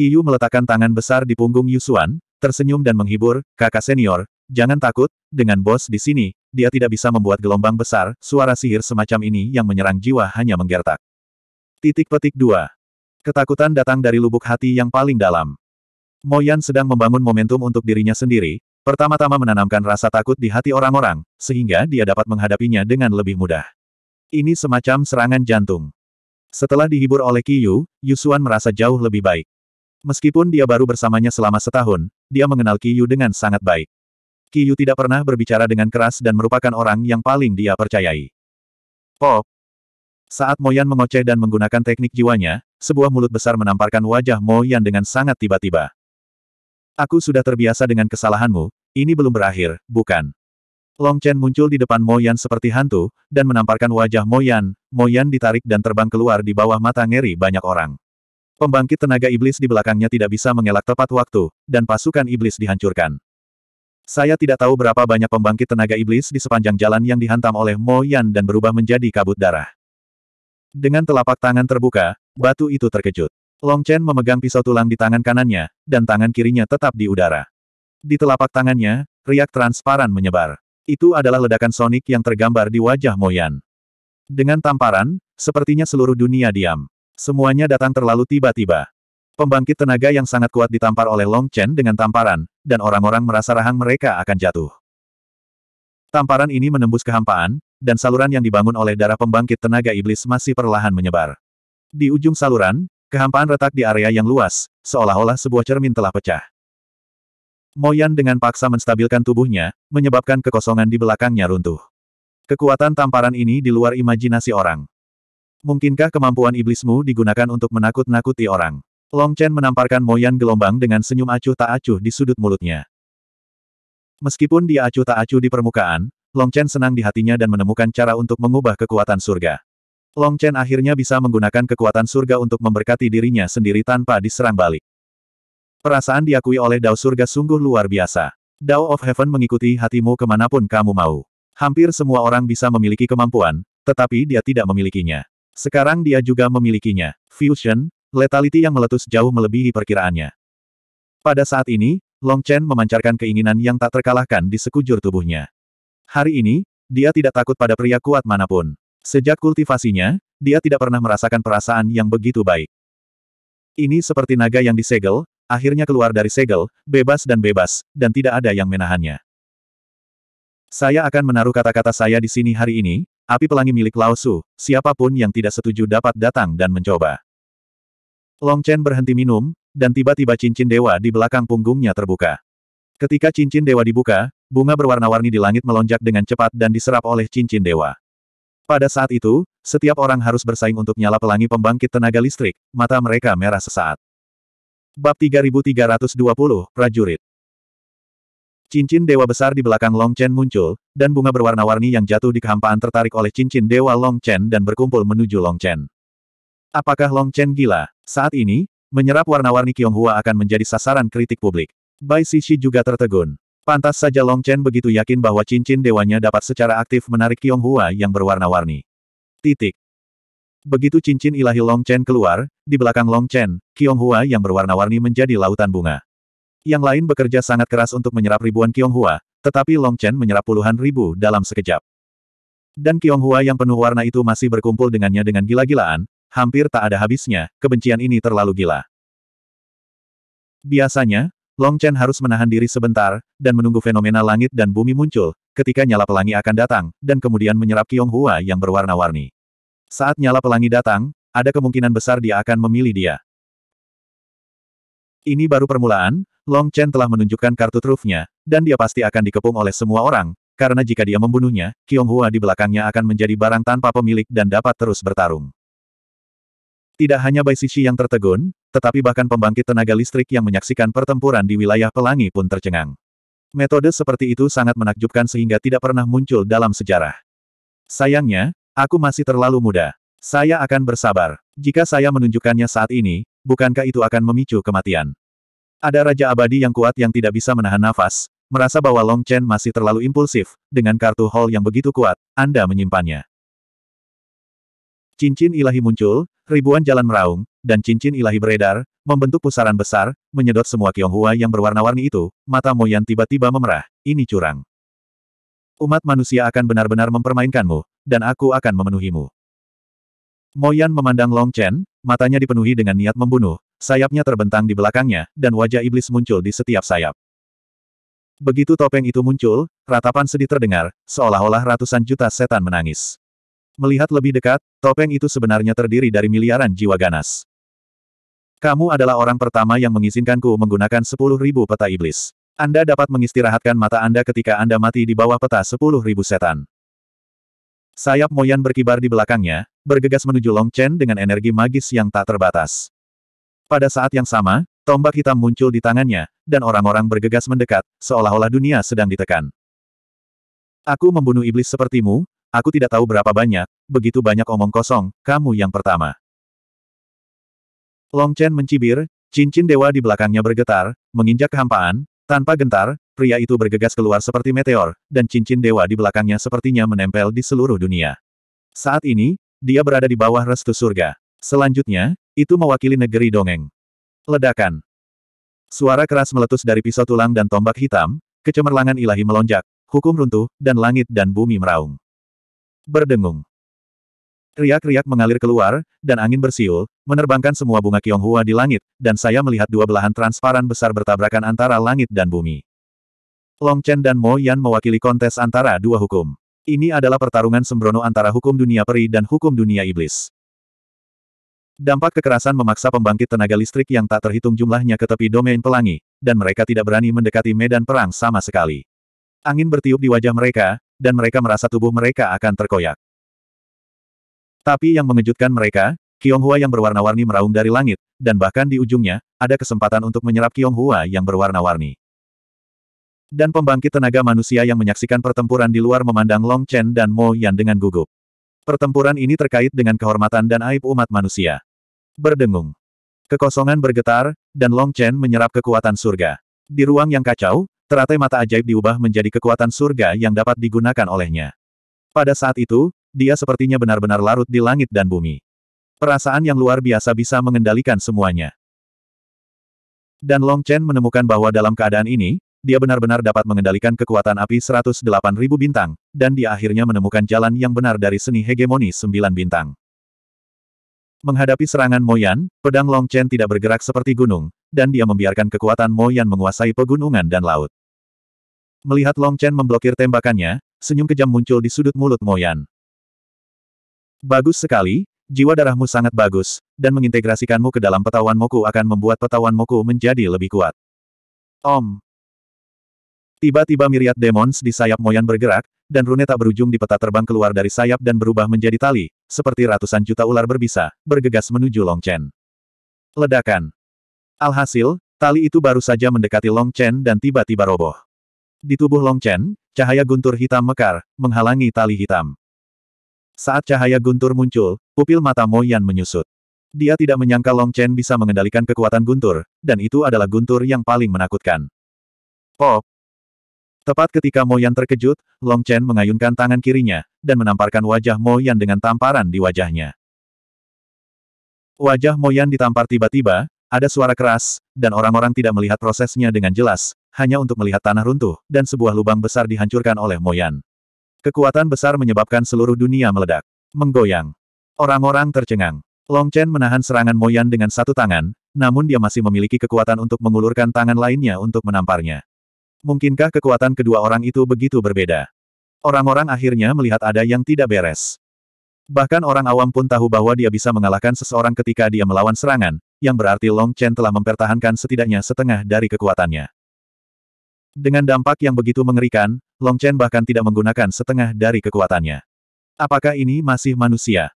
Qiyu meletakkan tangan besar di punggung Yuxuan, tersenyum dan menghibur, kakak senior, Jangan takut, dengan bos di sini, dia tidak bisa membuat gelombang besar, suara sihir semacam ini yang menyerang jiwa hanya menggertak. Titik petik 2. Ketakutan datang dari lubuk hati yang paling dalam. Moyan sedang membangun momentum untuk dirinya sendiri, pertama-tama menanamkan rasa takut di hati orang-orang, sehingga dia dapat menghadapinya dengan lebih mudah. Ini semacam serangan jantung. Setelah dihibur oleh Kiyu, Yusuan merasa jauh lebih baik. Meskipun dia baru bersamanya selama setahun, dia mengenal Kiyu dengan sangat baik. Yu tidak pernah berbicara dengan keras dan merupakan orang yang paling dia percayai. Pop! Saat Moyan mengoceh dan menggunakan teknik jiwanya, sebuah mulut besar menamparkan wajah Moyan dengan sangat tiba-tiba. Aku sudah terbiasa dengan kesalahanmu, ini belum berakhir, bukan? Long Chen muncul di depan Moyan seperti hantu, dan menamparkan wajah Moyan, Moyan ditarik dan terbang keluar di bawah mata ngeri banyak orang. Pembangkit tenaga iblis di belakangnya tidak bisa mengelak tepat waktu, dan pasukan iblis dihancurkan. Saya tidak tahu berapa banyak pembangkit tenaga iblis di sepanjang jalan yang dihantam oleh Mo Yan dan berubah menjadi kabut darah. Dengan telapak tangan terbuka, batu itu terkejut. Long Chen memegang pisau tulang di tangan kanannya, dan tangan kirinya tetap di udara. Di telapak tangannya, riak transparan menyebar. Itu adalah ledakan sonik yang tergambar di wajah Mo Yan. Dengan tamparan, sepertinya seluruh dunia diam. Semuanya datang terlalu tiba-tiba. Pembangkit tenaga yang sangat kuat ditampar oleh Long Chen dengan tamparan, dan orang-orang merasa rahang mereka akan jatuh. Tamparan ini menembus kehampaan, dan saluran yang dibangun oleh darah pembangkit tenaga iblis masih perlahan menyebar. Di ujung saluran, kehampaan retak di area yang luas, seolah-olah sebuah cermin telah pecah. Moyan dengan paksa menstabilkan tubuhnya, menyebabkan kekosongan di belakangnya runtuh. Kekuatan tamparan ini di luar imajinasi orang. Mungkinkah kemampuan iblismu digunakan untuk menakut-nakuti orang? Long Chen menamparkan Moyan gelombang dengan senyum acuh tak acuh di sudut mulutnya. Meskipun dia acuh tak acuh di permukaan, Long Chen senang di hatinya dan menemukan cara untuk mengubah kekuatan surga. Long Chen akhirnya bisa menggunakan kekuatan surga untuk memberkati dirinya sendiri tanpa diserang balik. Perasaan diakui oleh Dao Surga sungguh luar biasa. Dao of Heaven mengikuti hatimu kemanapun kamu mau. Hampir semua orang bisa memiliki kemampuan, tetapi dia tidak memilikinya. Sekarang dia juga memilikinya. Fusion, Letaliti yang meletus jauh melebihi perkiraannya. Pada saat ini, Long Chen memancarkan keinginan yang tak terkalahkan di sekujur tubuhnya. Hari ini, dia tidak takut pada pria kuat manapun. Sejak kultivasinya, dia tidak pernah merasakan perasaan yang begitu baik. Ini seperti naga yang disegel, akhirnya keluar dari segel, bebas dan bebas, dan tidak ada yang menahannya. Saya akan menaruh kata-kata saya di sini hari ini, api pelangi milik Lao Su, siapapun yang tidak setuju dapat datang dan mencoba. Long Chen berhenti minum, dan tiba-tiba cincin dewa di belakang punggungnya terbuka. Ketika cincin dewa dibuka, bunga berwarna-warni di langit melonjak dengan cepat dan diserap oleh cincin dewa. Pada saat itu, setiap orang harus bersaing untuk nyala pelangi pembangkit tenaga listrik, mata mereka merah sesaat. Bab 3320, Prajurit Cincin dewa besar di belakang Long Chen muncul, dan bunga berwarna-warni yang jatuh di kehampaan tertarik oleh cincin dewa Long Chen dan berkumpul menuju Long Chen. Apakah Long Chen gila? Saat ini, menyerap warna-warni hua akan menjadi sasaran kritik publik. Bai Sisi juga tertegun. Pantas saja Long Chen begitu yakin bahwa cincin dewanya dapat secara aktif menarik hua yang berwarna-warni. Titik. Begitu cincin ilahi Long Chen keluar, di belakang Long Chen, hua yang berwarna-warni menjadi lautan bunga. Yang lain bekerja sangat keras untuk menyerap ribuan hua, tetapi Long Chen menyerap puluhan ribu dalam sekejap. Dan hua yang penuh warna itu masih berkumpul dengannya dengan gila-gilaan, hampir tak ada habisnya, kebencian ini terlalu gila. Biasanya, Long Chen harus menahan diri sebentar, dan menunggu fenomena langit dan bumi muncul, ketika nyala pelangi akan datang, dan kemudian menyerap Qiong Hua yang berwarna-warni. Saat nyala pelangi datang, ada kemungkinan besar dia akan memilih dia. Ini baru permulaan, Long Chen telah menunjukkan kartu trufnya, dan dia pasti akan dikepung oleh semua orang, karena jika dia membunuhnya, Qiong Hua di belakangnya akan menjadi barang tanpa pemilik dan dapat terus bertarung. Tidak hanya Bai Shishi yang tertegun, tetapi bahkan pembangkit tenaga listrik yang menyaksikan pertempuran di wilayah pelangi pun tercengang. Metode seperti itu sangat menakjubkan sehingga tidak pernah muncul dalam sejarah. Sayangnya, aku masih terlalu muda. Saya akan bersabar. Jika saya menunjukkannya saat ini, bukankah itu akan memicu kematian? Ada Raja Abadi yang kuat yang tidak bisa menahan nafas, merasa bahwa Long Chen masih terlalu impulsif, dengan kartu hall yang begitu kuat, Anda menyimpannya. Cincin ilahi muncul, Ribuan jalan meraung, dan cincin ilahi beredar, membentuk pusaran besar, menyedot semua Hua yang berwarna-warni itu, mata Moyan tiba-tiba memerah, ini curang. Umat manusia akan benar-benar mempermainkanmu, dan aku akan memenuhimu. Moyan memandang Long Chen, matanya dipenuhi dengan niat membunuh, sayapnya terbentang di belakangnya, dan wajah iblis muncul di setiap sayap. Begitu topeng itu muncul, ratapan sedih terdengar, seolah-olah ratusan juta setan menangis. Melihat lebih dekat, topeng itu sebenarnya terdiri dari miliaran jiwa ganas. Kamu adalah orang pertama yang mengizinkanku menggunakan sepuluh ribu peta iblis. Anda dapat mengistirahatkan mata Anda ketika Anda mati di bawah peta sepuluh ribu setan. Sayap Moyan berkibar di belakangnya, bergegas menuju Long Chen dengan energi magis yang tak terbatas. Pada saat yang sama, tombak hitam muncul di tangannya, dan orang-orang bergegas mendekat, seolah-olah dunia sedang ditekan. Aku membunuh iblis sepertimu, Aku tidak tahu berapa banyak, begitu banyak omong kosong, kamu yang pertama. Long Chen mencibir, cincin dewa di belakangnya bergetar, menginjak kehampaan, tanpa gentar, pria itu bergegas keluar seperti meteor, dan cincin dewa di belakangnya sepertinya menempel di seluruh dunia. Saat ini, dia berada di bawah restu surga. Selanjutnya, itu mewakili negeri dongeng. Ledakan. Suara keras meletus dari pisau tulang dan tombak hitam, kecemerlangan ilahi melonjak, hukum runtuh, dan langit dan bumi meraung berdengung. Riak-riak mengalir keluar, dan angin bersiul, menerbangkan semua bunga Kionghua di langit, dan saya melihat dua belahan transparan besar bertabrakan antara langit dan bumi. Long Chen dan Mo Yan mewakili kontes antara dua hukum. Ini adalah pertarungan sembrono antara hukum dunia peri dan hukum dunia iblis. Dampak kekerasan memaksa pembangkit tenaga listrik yang tak terhitung jumlahnya ke tepi domain pelangi, dan mereka tidak berani mendekati medan perang sama sekali. Angin bertiup di wajah mereka, dan mereka merasa tubuh mereka akan terkoyak. Tapi yang mengejutkan mereka, Qionghua yang berwarna-warni meraung dari langit, dan bahkan di ujungnya, ada kesempatan untuk menyerap Qionghua yang berwarna-warni. Dan pembangkit tenaga manusia yang menyaksikan pertempuran di luar memandang Long Chen dan Mo Yan dengan gugup. Pertempuran ini terkait dengan kehormatan dan aib umat manusia. Berdengung. Kekosongan bergetar, dan Long Chen menyerap kekuatan surga. Di ruang yang kacau, teratai mata ajaib diubah menjadi kekuatan surga yang dapat digunakan olehnya. Pada saat itu, dia sepertinya benar-benar larut di langit dan bumi. Perasaan yang luar biasa bisa mengendalikan semuanya. Dan Long Chen menemukan bahwa dalam keadaan ini, dia benar-benar dapat mengendalikan kekuatan api 108.000 bintang, dan dia akhirnya menemukan jalan yang benar dari seni hegemoni 9 bintang. Menghadapi serangan Moyan, pedang Long Chen tidak bergerak seperti gunung, dan dia membiarkan kekuatan Moyan menguasai pegunungan dan laut. Melihat Long Chen memblokir tembakannya, senyum kejam muncul di sudut mulut Moyan. Bagus sekali, jiwa darahmu sangat bagus, dan mengintegrasikanmu ke dalam petawan Moku akan membuat petawan Moku menjadi lebih kuat. Om. Tiba-tiba miriat demons di sayap Moyan bergerak, dan rune tak berujung di peta terbang keluar dari sayap dan berubah menjadi tali, seperti ratusan juta ular berbisa, bergegas menuju Long Chen. Ledakan. Alhasil, tali itu baru saja mendekati Long Chen dan tiba-tiba roboh. Di tubuh Long Chen, cahaya guntur hitam mekar, menghalangi tali hitam. Saat cahaya guntur muncul, pupil mata Mo Yan menyusut. Dia tidak menyangka Long Chen bisa mengendalikan kekuatan guntur, dan itu adalah guntur yang paling menakutkan. Pop! Oh. Tepat ketika Mo Yan terkejut, Long Chen mengayunkan tangan kirinya, dan menamparkan wajah Mo Yan dengan tamparan di wajahnya. Wajah Mo Yan ditampar tiba-tiba, ada suara keras, dan orang-orang tidak melihat prosesnya dengan jelas, hanya untuk melihat tanah runtuh, dan sebuah lubang besar dihancurkan oleh Moyan. Kekuatan besar menyebabkan seluruh dunia meledak. Menggoyang. Orang-orang tercengang. Long Chen menahan serangan Moyan dengan satu tangan, namun dia masih memiliki kekuatan untuk mengulurkan tangan lainnya untuk menamparnya. Mungkinkah kekuatan kedua orang itu begitu berbeda? Orang-orang akhirnya melihat ada yang tidak beres. Bahkan orang awam pun tahu bahwa dia bisa mengalahkan seseorang ketika dia melawan serangan, yang berarti Long Chen telah mempertahankan setidaknya setengah dari kekuatannya. Dengan dampak yang begitu mengerikan, Long Chen bahkan tidak menggunakan setengah dari kekuatannya. Apakah ini masih manusia?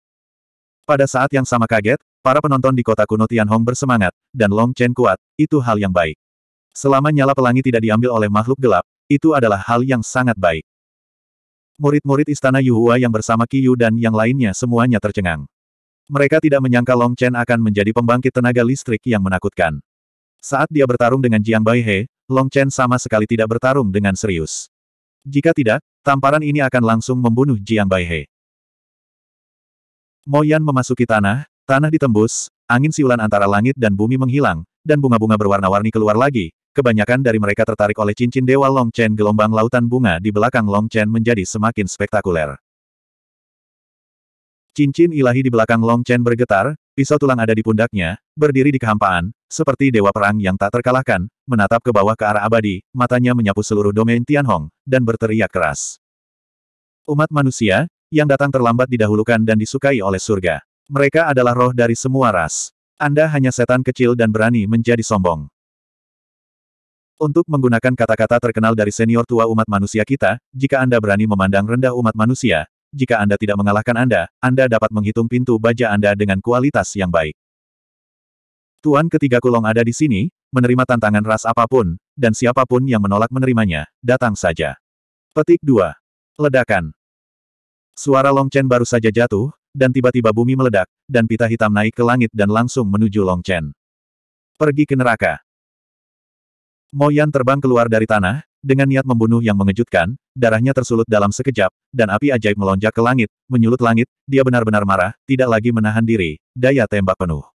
Pada saat yang sama kaget, para penonton di kota kuno Tianhong bersemangat, dan Long Chen kuat, itu hal yang baik. Selama nyala pelangi tidak diambil oleh makhluk gelap, itu adalah hal yang sangat baik. Murid-murid istana Yuhua yang bersama Qiyu dan yang lainnya semuanya tercengang. Mereka tidak menyangka Long Chen akan menjadi pembangkit tenaga listrik yang menakutkan. Saat dia bertarung dengan Jiang Baihe, Long Chen sama sekali tidak bertarung dengan serius. Jika tidak, tamparan ini akan langsung membunuh Jiang Baihe. Moyan memasuki tanah, tanah ditembus, angin siulan antara langit dan bumi menghilang, dan bunga-bunga berwarna-warni keluar lagi, kebanyakan dari mereka tertarik oleh cincin dewa Long Chen gelombang lautan bunga di belakang Long Chen menjadi semakin spektakuler. Cincin ilahi di belakang Long Chen bergetar, Pisau tulang ada di pundaknya, berdiri di kehampaan, seperti dewa perang yang tak terkalahkan, menatap ke bawah ke arah abadi, matanya menyapu seluruh domain Tianhong, dan berteriak keras. Umat manusia, yang datang terlambat didahulukan dan disukai oleh surga. Mereka adalah roh dari semua ras. Anda hanya setan kecil dan berani menjadi sombong. Untuk menggunakan kata-kata terkenal dari senior tua umat manusia kita, jika Anda berani memandang rendah umat manusia, jika Anda tidak mengalahkan Anda, Anda dapat menghitung pintu baja Anda dengan kualitas yang baik. Tuan ketiga Kulong ada di sini, menerima tantangan ras apapun, dan siapapun yang menolak menerimanya, datang saja. Petik 2. Ledakan. Suara Longchen baru saja jatuh, dan tiba-tiba bumi meledak, dan pita hitam naik ke langit dan langsung menuju Long Chen. Pergi ke neraka. Moyan terbang keluar dari tanah, dengan niat membunuh yang mengejutkan, darahnya tersulut dalam sekejap, dan api ajaib melonjak ke langit, menyulut langit, dia benar-benar marah, tidak lagi menahan diri, daya tembak penuh.